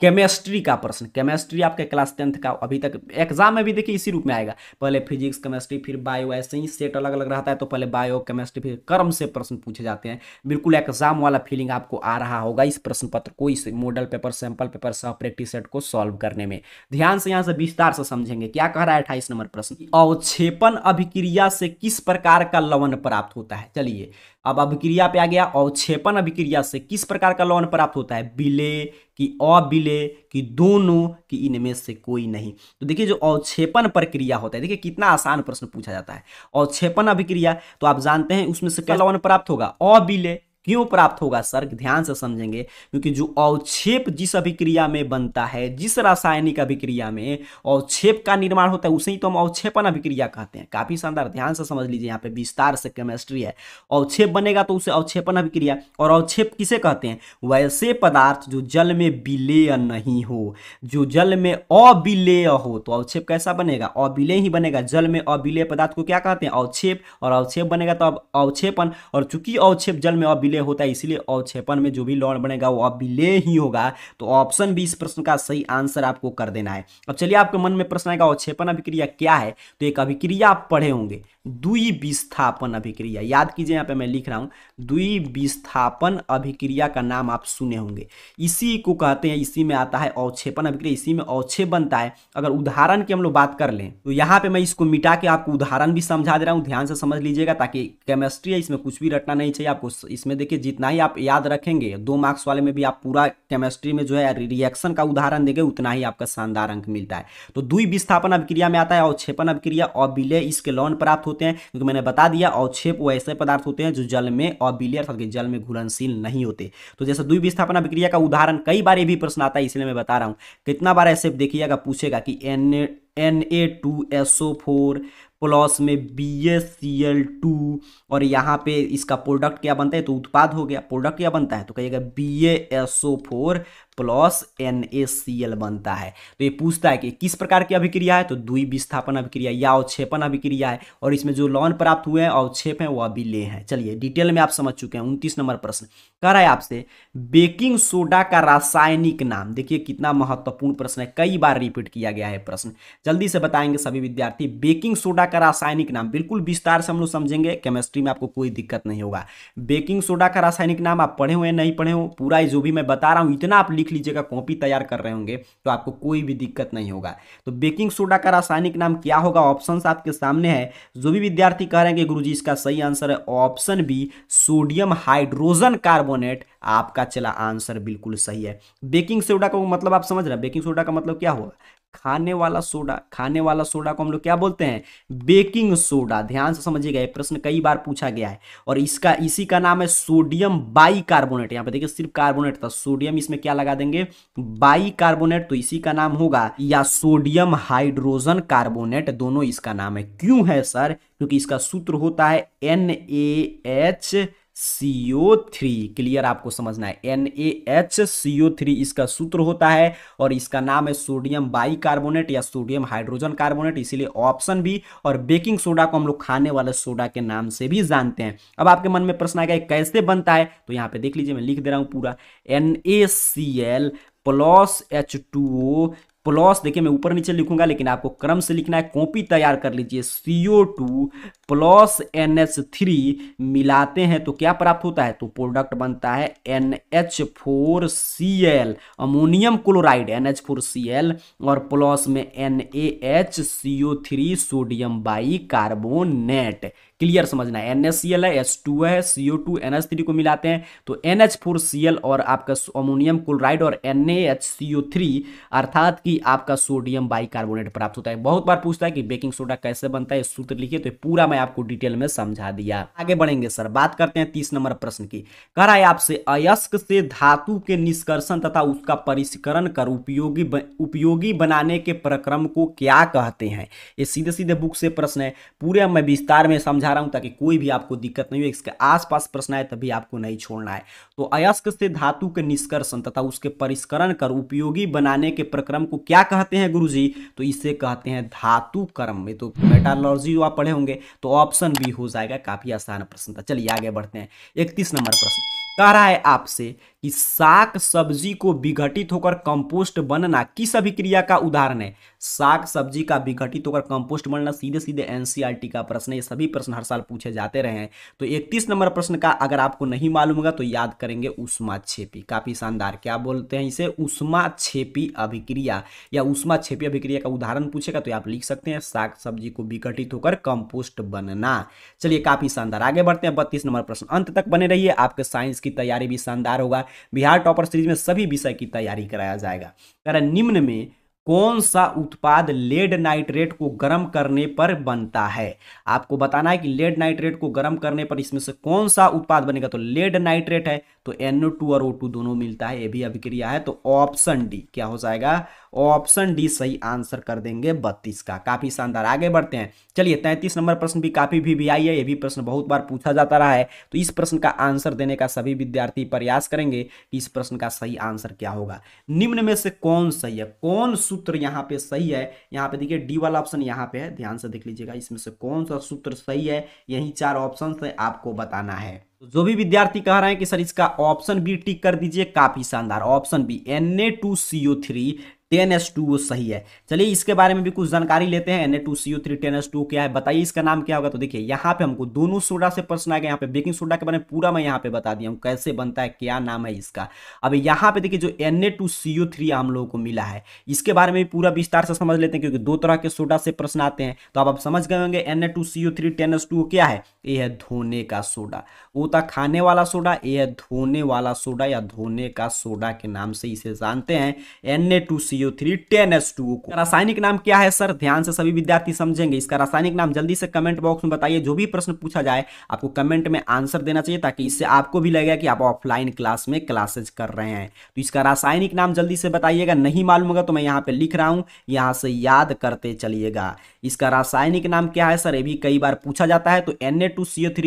केमिस्ट्री का प्रश्न केमिस्ट्री आपके क्लास टेंथ का अभी तक एग्जाम में भी देखिए इसी रूप में आएगा पहले फिजिक्स केमिस्ट्री फिर बायो ऐसे ही सेट अलग अलग रहता है तो पहले बायो केमिस्ट्री फिर कर्म से प्रश्न पूछे जाते हैं बिल्कुल एग्जाम वाला फीलिंग आपको आ रहा होगा इस प्रश्न पत्र को इस मॉडल पेपर सैंपल पेपर सह प्रैक्टिस सेट को सॉल्व करने में ध्यान से यहाँ से विस्तार से समझेंगे क्या कह रहा है अट्ठाईस नंबर प्रश्न अवक्षेपण अभिक्रिया से किस प्रकार का लवन प्राप्त होता है चलिए अब अभिक्रिया पे आ गया अवक्षेपण अभिक्रिया से किस प्रकार का लवन प्राप्त होता है बिले कि अविलय कि दोनों कि इनमें से कोई नहीं तो देखिए जो अवक्षेपण प्रक्रिया होता है देखिए कितना आसान प्रश्न पूछा जाता है अवक्षेपण अभिक्रिया तो आप जानते हैं उसमें से पहला लवन प्राप्त होगा अविलय क्यों प्राप्त होगा सर ध्यान से समझेंगे क्योंकि जो अवक्षेप जिस अभिक्रिया में बनता है जिस रासायनिक अभिक्रिया में अवक्षेप का निर्माण होता है उसे ही तो हम अवक्षेपन अभिक्रिया कहते हैं काफी शानदार ध्यान से समझ लीजिए यहाँ पे विस्तार से केमिस्ट्री है अवक्षेप बनेगा तो उसे अवक्षेपन अभिक्रिया और अवक्षेप किसे कहते हैं वैसे पदार्थ जो जल में विलेय नहीं हो जो जल में अविलेय हो तो अवक्षेप कैसा बनेगा अविलेय ही बनेगा जल में अविलेय पदार्थ को क्या कहते हैं अवक्षेप और अवक्षेप बनेगा तो अब अवक्षेपन और चूंकि अवक्षेप जल में अविलेय विलय होता है इसलिए अवक्षेपण में जो भी लॉन बनेगा वो अभिलेय ही होगा तो ऑप्शन बी इस प्रश्न का सही आंसर आपको कर देना है अब चलिए आपके मन में प्रश्न आएगा अवक्षेपण अभिक्रिया क्या है तो एक अभिक्रिया आप पढ़े होंगे दुई विस्थापन अभिक्रिया याद कीजिए यहाँ पे मैं लिख रहा हूँ द्विविस्थापन अभिक्रिया का नाम आप सुने होंगे इसी को कहते हैं इसी में आता है अवक्षेपण अभिक्रिया इसी में अवक्षेप बनता है अगर उदाहरण की हम लोग बात कर लें तो यहाँ पे मैं इसको मिटा के आपको उदाहरण भी समझा दे रहा हूँ ध्यान से समझ लीजिएगा ताकि केमिस्ट्री है इसमें कुछ भी रटना नहीं चाहिए आपको इसमें देखिए जितना ही आप याद रखेंगे दो मार्क्स वाले में भी आप पूरा केमिस्ट्री में जो है रिएक्शन का उदाहरण देंगे उतना ही आपका शानदार अंक मिलता है तो द्विविस्थापन अभिक्रिया में आता है अवक्षेपण अभिक्रिया अविलय इसके लौन प्राप्त होते हैं क्योंकि मैंने बता दिया अवक्षेप वो ऐसे पदार्थ होते हैं जो जल में अबिलीय अर्थात कि जल में घुलनशील नहीं होते तो जैसे द्वि विस्थापन अभिक्रिया का उदाहरण कई बार ये भी प्रश्न आता है इसलिए मैं बता रहा हूँ कितना बार ऐसे देखिएगा पूछेगा कि N N A two S O four plus में B S C L two और यहाँ पे इसका प्रोडक्ट क्या बनता है तो उत्पाद हो गया प्रोडक्ट क्या बनता है तो कहिएगा B A S O four plus N बनता है तो ये पूछता है कि किस प्रकार की अभिक्रिया है तो दुई विस्थापन अभिक्रिया या अवक्षेपण अभिक्रिया है और इसमें जो लॉन प्राप्त हुए हैं अवक्षेप हैं वो अभिलेय हैं चलिए डिटेल में आप समझ चुके हैं उनतीस नंबर प्रश्न कह रहा है आपसे बेकिंग सोडा का रासायनिक नाम देखिए कितना महत्वपूर्ण प्रश्न है कई बार रिपीट किया गया है प्रश्न जल्दी से बताएंगे सभी विद्यार्थी बेकिंग सोडा का रासायनिक नाम बिल्कुल विस्तार से हम लोग समझेंगे केमिस्ट्री में आपको कोई दिक्कत नहीं होगा बेकिंग सोडा का रासायनिक नाम आप पढ़े हुए नहीं पढ़े हो पूरा जो भी मैं बता रहा हूँ इतना आप लिख लिख लीजिएगा कॉपी तैयार कर रहे होंगे तो आपको कोई भी दिक्कत नहीं होगा तो बेकिंग सोडा का रासायनिक नाम क्या होगा ऑप्शन आपके सामने है जो भी विद्यार्थी कह रहे हैं गुरु जी इसका सही आंसर है option B sodium hydrogen carbonate आपका चला आंसर बिल्कुल सही है बेकिंग सोडा का मतलब आप समझ रहे हैं बेकिंग सोडा का मतलब क्या हुआ खाने वाला सोडा खाने वाला सोडा को हम लोग क्या बोलते हैं बेकिंग सोडा ध्यान से समझिएगा ये प्रश्न कई बार पूछा गया है और इसका इसी का नाम है सोडियम बाई कार्बोनेट यहाँ पे देखिए सिर्फ कार्बोनेट था सोडियम इसमें क्या लगा देंगे बाई कार्बोनेट तो इसी का नाम होगा या सोडियम हाइड्रोजन कार्बोनेट दोनों इसका नाम है क्यों है सर क्योंकि इसका सूत्र होता है N A H C O three clear आपको समझना है N A H O three इसका सूत्र होता है और इसका नाम है सोडियम बाइकार्बोनेट या सोडियम हाइड्रोजन कार्बोनेट इसीलिए ऑप्शन भी और बेकिंग सोडा को हम लोग खाने वाले सोडा के नाम से भी जानते हैं अब आपके मन में प्रश्न आएगा कैसे बनता है तो यहाँ पे देख लीजिए मैं लिख दे रहा हूँ पूरा N A C L plus H two O plus देखिए मैं ऊपर नीचे लिखूंगा लेकिन आपको क्रम से लिखना है कॉपी तैयार कर लीजिए O two plus N H three मिलाते हैं तो क्या प्राप्त होता है तो प्रोडक्ट बनता है N H four C L ammonium chloride N H four C L और प्लस में N A H C O three sodium bicarbonate clear समझना है एन है एस टू है C O two N H three को मिलाते हैं तो N H four C L और आपका अमोनियम क्लोराइड और N A H C O three अर्थात कि आपका सोडियम बाइकार्बोनेट प्राप्त होता है बहुत बार पूछता है कि बेकिंग सोडा कैसे बनता है सूत्र लिखिए तो पूरा मैं आपको डिटेल में समझा दिया आगे बढ़ेंगे सर बात करते हैं तीस नंबर प्रश्न की कह रहा है आपसे अयस्क से धातु के निष्कर्षण तथा उसका परिष्करण कर उपयोगी उपयोगी बनाने के प्रक्रम को क्या कहते हैं ये सीधे सीधे बुक से प्रश्न है पूरे मैं विस्तार में समझा समझा रहा हूँ ताकि कोई भी आपको दिक्कत नहीं हो इसके आसपास प्रश्न आए तभी आपको नहीं छोड़ना है तो अयस्क से धातु के निष्कर्षण तथा उसके परिष्करण कर उपयोगी बनाने के प्रक्रम को क्या कहते हैं गुरु जी तो इसे कहते हैं धातु कर्म में तो मेटालॉजी आप पढ़े होंगे तो ऑप्शन बी हो जाएगा काफी आसान प्रश्न था चलिए आगे बढ़ते हैं इकतीस नंबर प्रश्न कह रहा है आपसे कि साग सब्जी को विघटित होकर कंपोस्ट बनना किस अभिक्रिया का उदाहरण है साग सब्जी का विघटित होकर कंपोस्ट बनना सीधे सीधे एनसीईआरटी का प्रश्न ये सभी प्रश्न हर साल पूछे जाते रहे हैं तो 31 नंबर प्रश्न का अगर आपको नहीं मालूम होगा तो याद करेंगे उष्मा छेपी काफी शानदार क्या बोलते हैं इसे उष्मा छेपी अभिक्रिया या उष्मा छेपी अभिक्रिया का उदाहरण पूछेगा तो आप लिख सकते हैं साग सब्जी को विघटित होकर कंपोस्ट बनना चलिए काफी शानदार आगे बढ़ते हैं बत्तीस नंबर प्रश्न अंत तक बने रहिए आपके साइंस की की तैयारी भी शानदार होगा बिहार टॉपर सीरीज में सभी विषय की तैयारी कराया जाएगा कह निम्न में कौन सा उत्पाद लेड नाइट्रेट को गर्म करने पर बनता है आपको बताना है कि लेड नाइट्रेट को गर्म करने पर इसमें से कौन सा उत्पाद बनेगा तो लेड नाइट्रेट है तो टू और टू दोनों मिलता है ये भी अभिक्रिया है तो ऑप्शन डी क्या हो जाएगा ऑप्शन डी सही आंसर कर देंगे बत्तीस का काफी शानदार आगे बढ़ते हैं चलिए तैंतीस नंबर प्रश्न भी काफी भी, भी आई है ये भी प्रश्न बहुत बार पूछा जाता रहा है तो इस प्रश्न का आंसर देने का सभी विद्यार्थी प्रयास करेंगे कि इस प्रश्न का सही आंसर क्या होगा निम्न में से कौन सही है कौन सूत्र यहाँ पे सही है यहाँ पे देखिए डी वाला ऑप्शन यहाँ पे है ध्यान से देख लीजिएगा इसमें से कौन सा सूत्र सही है यही चार ऑप्शन है आपको बताना है तो जो भी विद्यार्थी कह रहे हैं कि सर इसका ऑप्शन बी टिक कर दीजिए काफी शानदार option B N A two C O three ten S two वो सही है चलिए इसके बारे में भी कुछ जानकारी लेते हैं N A two C U three ten S two क्या है बताइए इसका नाम क्या होगा तो देखिए यहाँ पे हमको दोनों सोडा से प्रश्न आ गया यहाँ पे बेकिंग सोडा के बारे में पूरा मैं यहाँ पे बता दिया हूँ कैसे बनता है क्या नाम है इसका अब यहाँ पे देखिए जो N A two C U three हम लोगों को मिला है इसके बारे में भी पूरा विस्तार से समझ लेते हैं क्योंकि दो तरह के सोडा से प्रश्न आते हैं तो अब आप समझ गए होंगे N A two C U three ten S two क्या है ये है धोने का सोडा वो था खाने वाला सोडा ये है धोने वाला सोडा या धोने का सोडा के नाम से इसे जानते हैं N A two C C O three ten S two को रासायनिक नाम क्या है सर ध्यान से सभी विद्यार्थी समझेंगे इसका रासायनिक नाम जल्दी से कमेंट बॉक्स में बताइए जो भी प्रश्न पूछा जाए आपको कमेंट में आंसर देना चाहिए ताकि इससे आपको भी लगेगा कि आप ऑफलाइन क्लास में क्लासेज कर रहे हैं तो इसका रासायनिक नाम जल्दी से बताइएगा नहीं मालूम होगा तो मैं यहाँ पे लिख रहा हूँ यहाँ से याद करते चलिएगा इसका रासायनिक नाम क्या है सर ये भी कई बार पूछा जाता है तो एन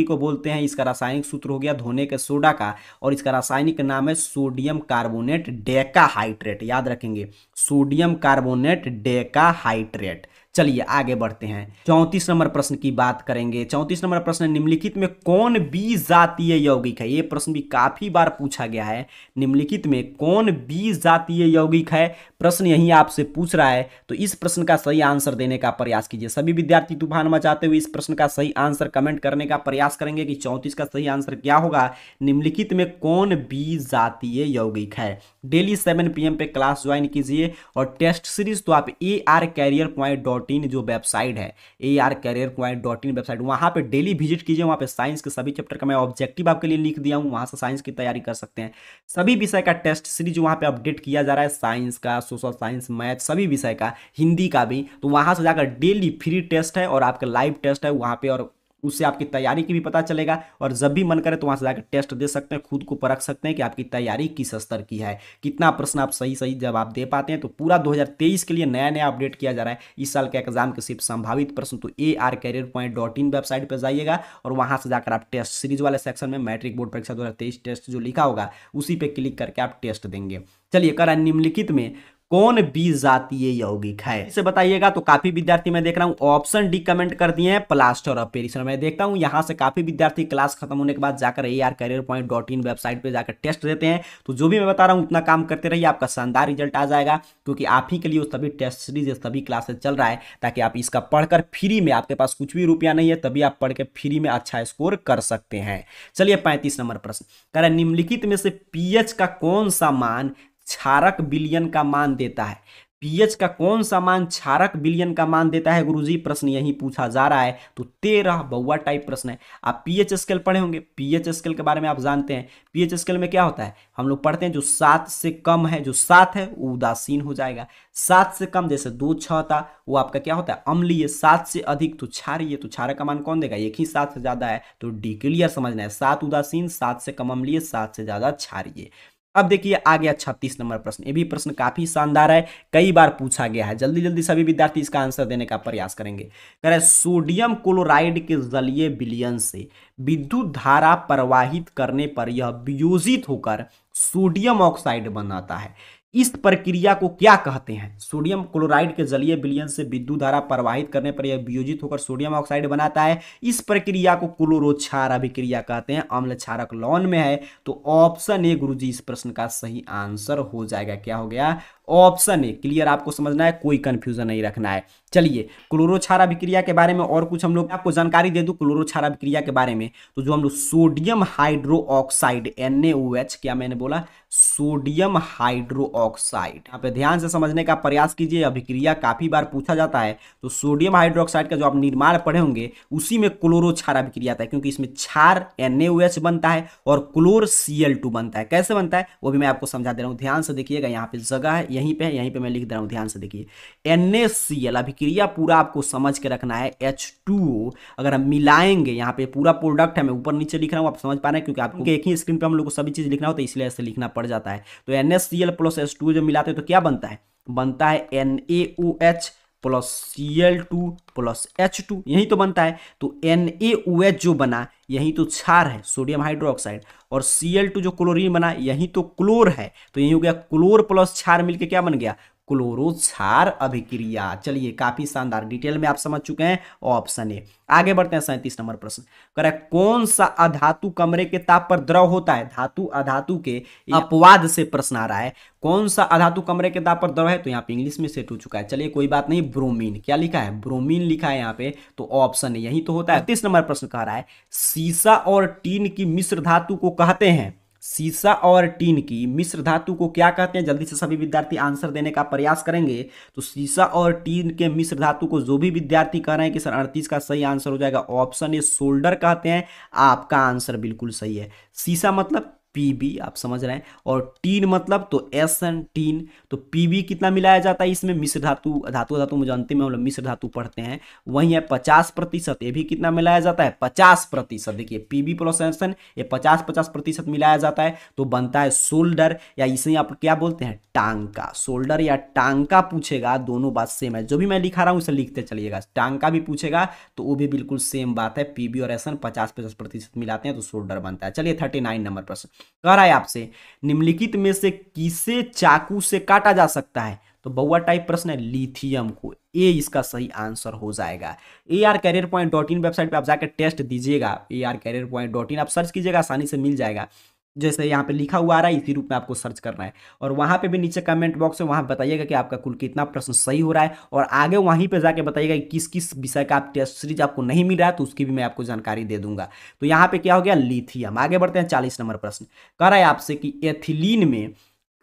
को बोलते हैं इसका रासायनिक सूत्र हो गया धोने के सोडा का और इसका रासायनिक नाम है सोडियम कार्बोनेट डेकाहाइड्रेट याद रखेंगे सोडियम कार्बोनेट डेका हाइड्रेट चलिए आगे बढ़ते हैं चौंतीस नंबर प्रश्न की बात करेंगे चौंतीस नंबर प्रश्न निम्नलिखित में कौन बी जातीय यौगिक है ये प्रश्न भी काफी बार पूछा गया है निम्नलिखित में कौन बी जातीय यौगिक है प्रश्न यही आपसे पूछ रहा है तो इस प्रश्न का सही आंसर देने का प्रयास कीजिए सभी विद्यार्थी तूफान मचाते हुए इस प्रश्न का सही आंसर कमेंट करने का प्रयास करेंगे कि चौंतीस का सही आंसर क्या होगा निम्नलिखित में कौन बी जातीय यौगिक है डेली सेवन पी पे क्लास ज्वाइन कीजिए और टेस्ट सीरीज तो आप A R career point dot dot in जो वेबसाइट है A R career point dot in website वहाँ पर डेली विजिट कीजिए वहाँ पर साइंस के सभी चैप्टर का मैं ऑब्जेक्टिव आपके लिए लिख दिया हूँ वहाँ से साइंस की तैयारी कर सकते हैं सभी विषय का टेस्ट सीरीज वहाँ पर अपडेट किया जा रहा है साइंस का सोशल साइंस मैथ सभी विषय का हिंदी का भी तो वहाँ से जाकर डेली फ्री टेस्ट है और आपका लाइव टेस्ट है वहाँ पर और उससे आपकी तैयारी की भी पता चलेगा और जब भी मन करे तो वहाँ से जाकर टेस्ट दे सकते हैं खुद को परख सकते हैं कि आपकी तैयारी किस स्तर की है कितना प्रश्न आप सही सही जवाब दे पाते हैं तो पूरा 2023 के लिए नया नया अपडेट किया जा रहा है इस साल के एग्जाम के सिर्फ संभावित प्रश्न तो A R career point dot in website पर जाइएगा और वहाँ से जाकर आप टेस्ट सीरीज वाले सेक्शन में मैट्रिक बोर्ड परीक्षा दो टेस्ट जो लिखा होगा उसी पर क्लिक करके आप टेस्ट देंगे चलिए करा निम्नलिखित में कौन बी जातीय यौगिक है इसे बताइएगा तो काफी विद्यार्थी मैं देख रहा हूँ ऑप्शन डी कमेंट कर दिए हैं प्लास्टर ऑफ पेरिस मैं देखता हूँ यहाँ से काफी विद्यार्थी क्लास खत्म होने के बाद जाकर A R career point dot in website पर जाकर टेस्ट देते हैं तो जो भी मैं बता रहा हूँ उतना काम करते रहिए आपका शानदार रिजल्ट आ जाएगा क्योंकि आप ही के लिए सभी टेस्ट सीरीज सभी क्लासेस चल रहा है ताकि आप इसका पढ़कर फ्री में आपके पास कुछ भी रुपया नहीं है तभी आप पढ़ के फ्री में अच्छा स्कोर कर सकते हैं चलिए पैंतीस नंबर प्रश्न करें निम्नलिखित में से पीएच का कौन सा मान क्षारक बिलियन का मान देता है पीएच का कौन सा मान क्षारक बिलियन का मान देता है गुरुजी प्रश्न यही पूछा जा रहा है तो तेरह बउआ टाइप प्रश्न है आप पीएच स्केल पढ़े होंगे पीएच स्केल के बारे में आप जानते हैं पीएच स्केल में क्या होता है हम लोग पढ़ते हैं जो सात से कम है जो सात है वो उदासीन हो जाएगा सात से कम जैसे दो छः था वो आपका क्या होता है अम्लीय सात से अधिक तो क्षारिय तो क्षारक का मान कौन देगा एक ही सात से ज़्यादा है तो डी क्लियर समझना है सात उदासीन सात से कम अम्लीय सात से ज़्यादा क्षारिय अब देखिए आ गया अच्छा, छत्तीस नंबर प्रश्न ये भी प्रश्न काफी शानदार है कई बार पूछा गया है जल्दी जल्दी सभी विद्यार्थी इसका आंसर देने का प्रयास करेंगे कह रहे सोडियम क्लोराइड के जलीय विलियन से विद्युत धारा प्रवाहित करने पर यह वियोजित होकर सोडियम ऑक्साइड बनाता है इस प्रक्रिया को क्या कहते हैं सोडियम क्लोराइड के जलीय बिलियन से विद्युत धारा प्रवाहित करने पर यह वियोजित होकर सोडियम ऑक्साइड बनाता है इस प्रक्रिया को क्लोरोक्षार अभिक्रिया कहते हैं अम्ल क्षारक लॉन में है तो ऑप्शन ए गुरुजी इस प्रश्न का सही आंसर हो जाएगा क्या हो गया ऑप्शन है क्लियर आपको समझना है कोई कंफ्यूजन नहीं रखना है चलिए क्लोरोक्षार अभिक्रिया के बारे में और कुछ हम लोग आपको जानकारी दे दूँ छारा अभिक्रिया के बारे में तो जो हम लोग सोडियम हाइड्रो ऑक्साइड एन क्या मैंने बोला सोडियम ऑक्साइड यहाँ पे ध्यान से समझने का प्रयास कीजिए अभिक्रिया काफी बार पूछा जाता है तो सोडियम हाइड्रो ऑक्साइड का जो आप निर्माण पढ़े होंगे उसी में क्लोरोक्षार अभिक्रिया आता है क्योंकि इसमें छार एन बनता है और क्लोर सी बनता है कैसे बनता है वो भी मैं आपको समझा दे रहा हूँ ध्यान से देखिएगा यहाँ पे जगह है यहीं पे है यहीं पे मैं लिख दे रहा हूँ ध्यान से देखिए एन अभिक्रिया पूरा आपको समझ के रखना है एच अगर हम मिलाएंगे यहाँ पे पूरा प्रोडक्ट है मैं ऊपर नीचे लिख रहा हूँ आप समझ पा रहे हैं क्योंकि आपको एक ही स्क्रीन पर हम लोग को सभी चीज़ लिखना होता तो है इसलिए ऐसे लिखना पड़ जाता है तो एन प्लस एच जो मिलाते हैं तो क्या बनता है बनता है N plus C L two plus H two यही तो बनता है तो एन ए ओ एच जो बना यही तो छार है सोडियम हाइड्रोक्साइड और सी एल टू जो क्लोरीन बना यही तो क्लोर है तो यही हो गया क्लोर प्लस छार मिलके क्या बन गया क्लोरोक्षार अभिक्रिया चलिए काफी शानदार डिटेल में आप समझ चुके हैं ऑप्शन ए आगे बढ़ते हैं सैंतीस नंबर प्रश्न करे कौन सा अधातु कमरे के ताप पर द्रव होता है धातु अधातु के अपवाद से प्रश्न आ रहा है कौन सा अधातु कमरे के ताप पर द्रव है तो यहाँ पे इंग्लिश में सेट हो चुका है चलिए कोई बात नहीं ब्रोमीन क्या लिखा है ब्रोमीन लिखा है यहाँ पे तो ऑप्शन यही तो होता है हाँ। तीस नंबर प्रश्न कह रहा है शीशा और टीन की मिश्र धातु को कहते हैं सीसा और टीन की मिश्र धातु को क्या कहते हैं जल्दी से सभी विद्यार्थी आंसर देने का प्रयास करेंगे तो सीसा और टीन के मिश्र धातु को जो भी विद्यार्थी कह रहे हैं कि सर अड़तीस का सही आंसर हो जाएगा ऑप्शन ए शोल्डर कहते हैं आपका आंसर बिल्कुल सही है सीसा मतलब बी आप समझ रहे हैं और टीन मतलब तो एस एन टीन तो बी कितना मिलाया जाता है इसमें मिश्र धातु धातु धातु मुझे अंतिम में हम लोग मतलब मिश्र धातु पढ़ते हैं वहीं है पचास प्रतिशत ये भी कितना मिलाया जाता है पचास प्रतिशत देखिए बी प्लस एस एन ये पचास पचास प्रतिशत मिलाया जाता है तो बनता है शोल्डर या इसे आप क्या बोलते हैं टांका शोल्डर या टांका पूछेगा दोनों बात सेम है जो भी मैं लिखा रहा हूँ उसे लिखते चलिएगा टांका भी पूछेगा तो वो भी बिल्कुल सेम बात है बी और एस एन पचास पचास प्रतिशत मिलाते हैं तो शोल्डर बनता है चलिए थर्टी नाइन नंबर प्रश्न कह रहा है आपसे निम्नलिखित में से किसे चाकू से काटा जा सकता है तो बउआ टाइप प्रश्न है लिथियम को ए इसका सही आंसर हो जाएगा A R career point dot in website पर आप जाकर टेस्ट दीजिएगा A R career point dot in आप सर्च कीजिएगा आसानी से मिल जाएगा जैसे यहाँ पे लिखा हुआ आ रहा है इसी रूप में आपको सर्च करना है और वहाँ पे भी नीचे कमेंट बॉक्स में वहाँ बताइएगा कि आपका कुल कितना प्रश्न सही हो रहा है और आगे वहीं पे जाके बताइएगा कि किस किस विषय का आप टेस्ट सीरीज आपको नहीं मिल रहा है तो उसकी भी मैं आपको जानकारी दे दूंगा तो यहाँ पे क्या हो गया लिथियम आगे बढ़ते हैं चालीस नंबर प्रश्न कह रहा है आपसे कि एथिलीन में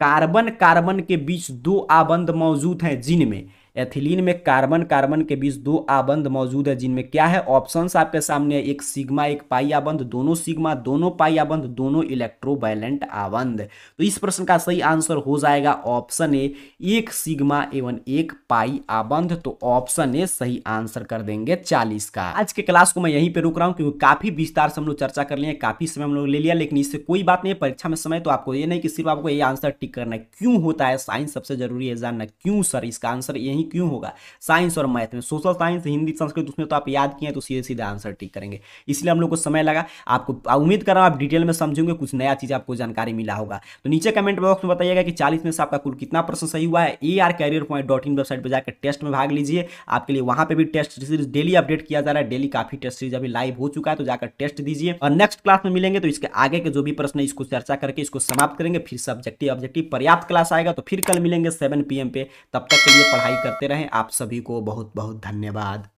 कार्बन कार्बन के बीच दो आबंध मौजूद हैं जिनमें एथिलीन में कार्बन कार्बन के बीच दो आबंध मौजूद है जिनमें क्या है ऑप्शंस आपके सामने है एक सिग्मा एक पाई आबंध दोनों सिग्मा दोनों पाई आबंध दोनों इलेक्ट्रोवायलेंट आबंध तो इस प्रश्न का सही आंसर हो जाएगा ऑप्शन ए एक सिग्मा एवं एक पाई आबंध तो ऑप्शन ए सही आंसर कर देंगे चालीस का आज के क्लास को मैं यहीं पर रुक रहा हूँ क्योंकि काफी विस्तार से हम लोग चर्चा कर लिए काफी समय हम लोग ले लिया लेकिन इससे कोई बात नहीं परीक्षा में समय तो आपको ये नहीं कि सिर्फ आपको ये आंसर टिक करना क्यों होता है साइंस सबसे जरूरी है जानना क्यों सर इसका आंसर यही नहीं क्यों होगा साइंस और मैथ में सोशल साइंस हिंदी संस्कृत उसमें तो आप याद किए तो सीधे सीधे आंसर ठीक करेंगे इसलिए हम लोग को समय लगा आपको उम्मीद कर रहा हूँ आप डिटेल में समझेंगे कुछ नया चीज़ आपको जानकारी मिला होगा तो नीचे कमेंट बॉक्स में बताइएगा कि चालीस में से आपका कुल कितना प्रश्न सही हुआ है A R career point dot in website पर जाकर टेस्ट में भाग लीजिए आपके लिए वहाँ पर भी टेस्ट सीरीज डेली अपडेट किया जा रहा है डेली काफी टेस्ट सीरीज अभी लाइव हो चुका है तो जाकर टेस्ट दीजिए और नेक्स्ट क्लास में मिलेंगे तो इसके आगे के जो भी प्रश्न है इसको चर्चा करके इसको समाप्त करेंगे फिर सब्जेक्टिव ऑब्जेक्टिव पर्याप्त क्लास आएगा तो फिर कल मिलेंगे सेवन पी पे तब तक के लिए पढ़ाई कर करते रहें आप सभी को बहुत बहुत धन्यवाद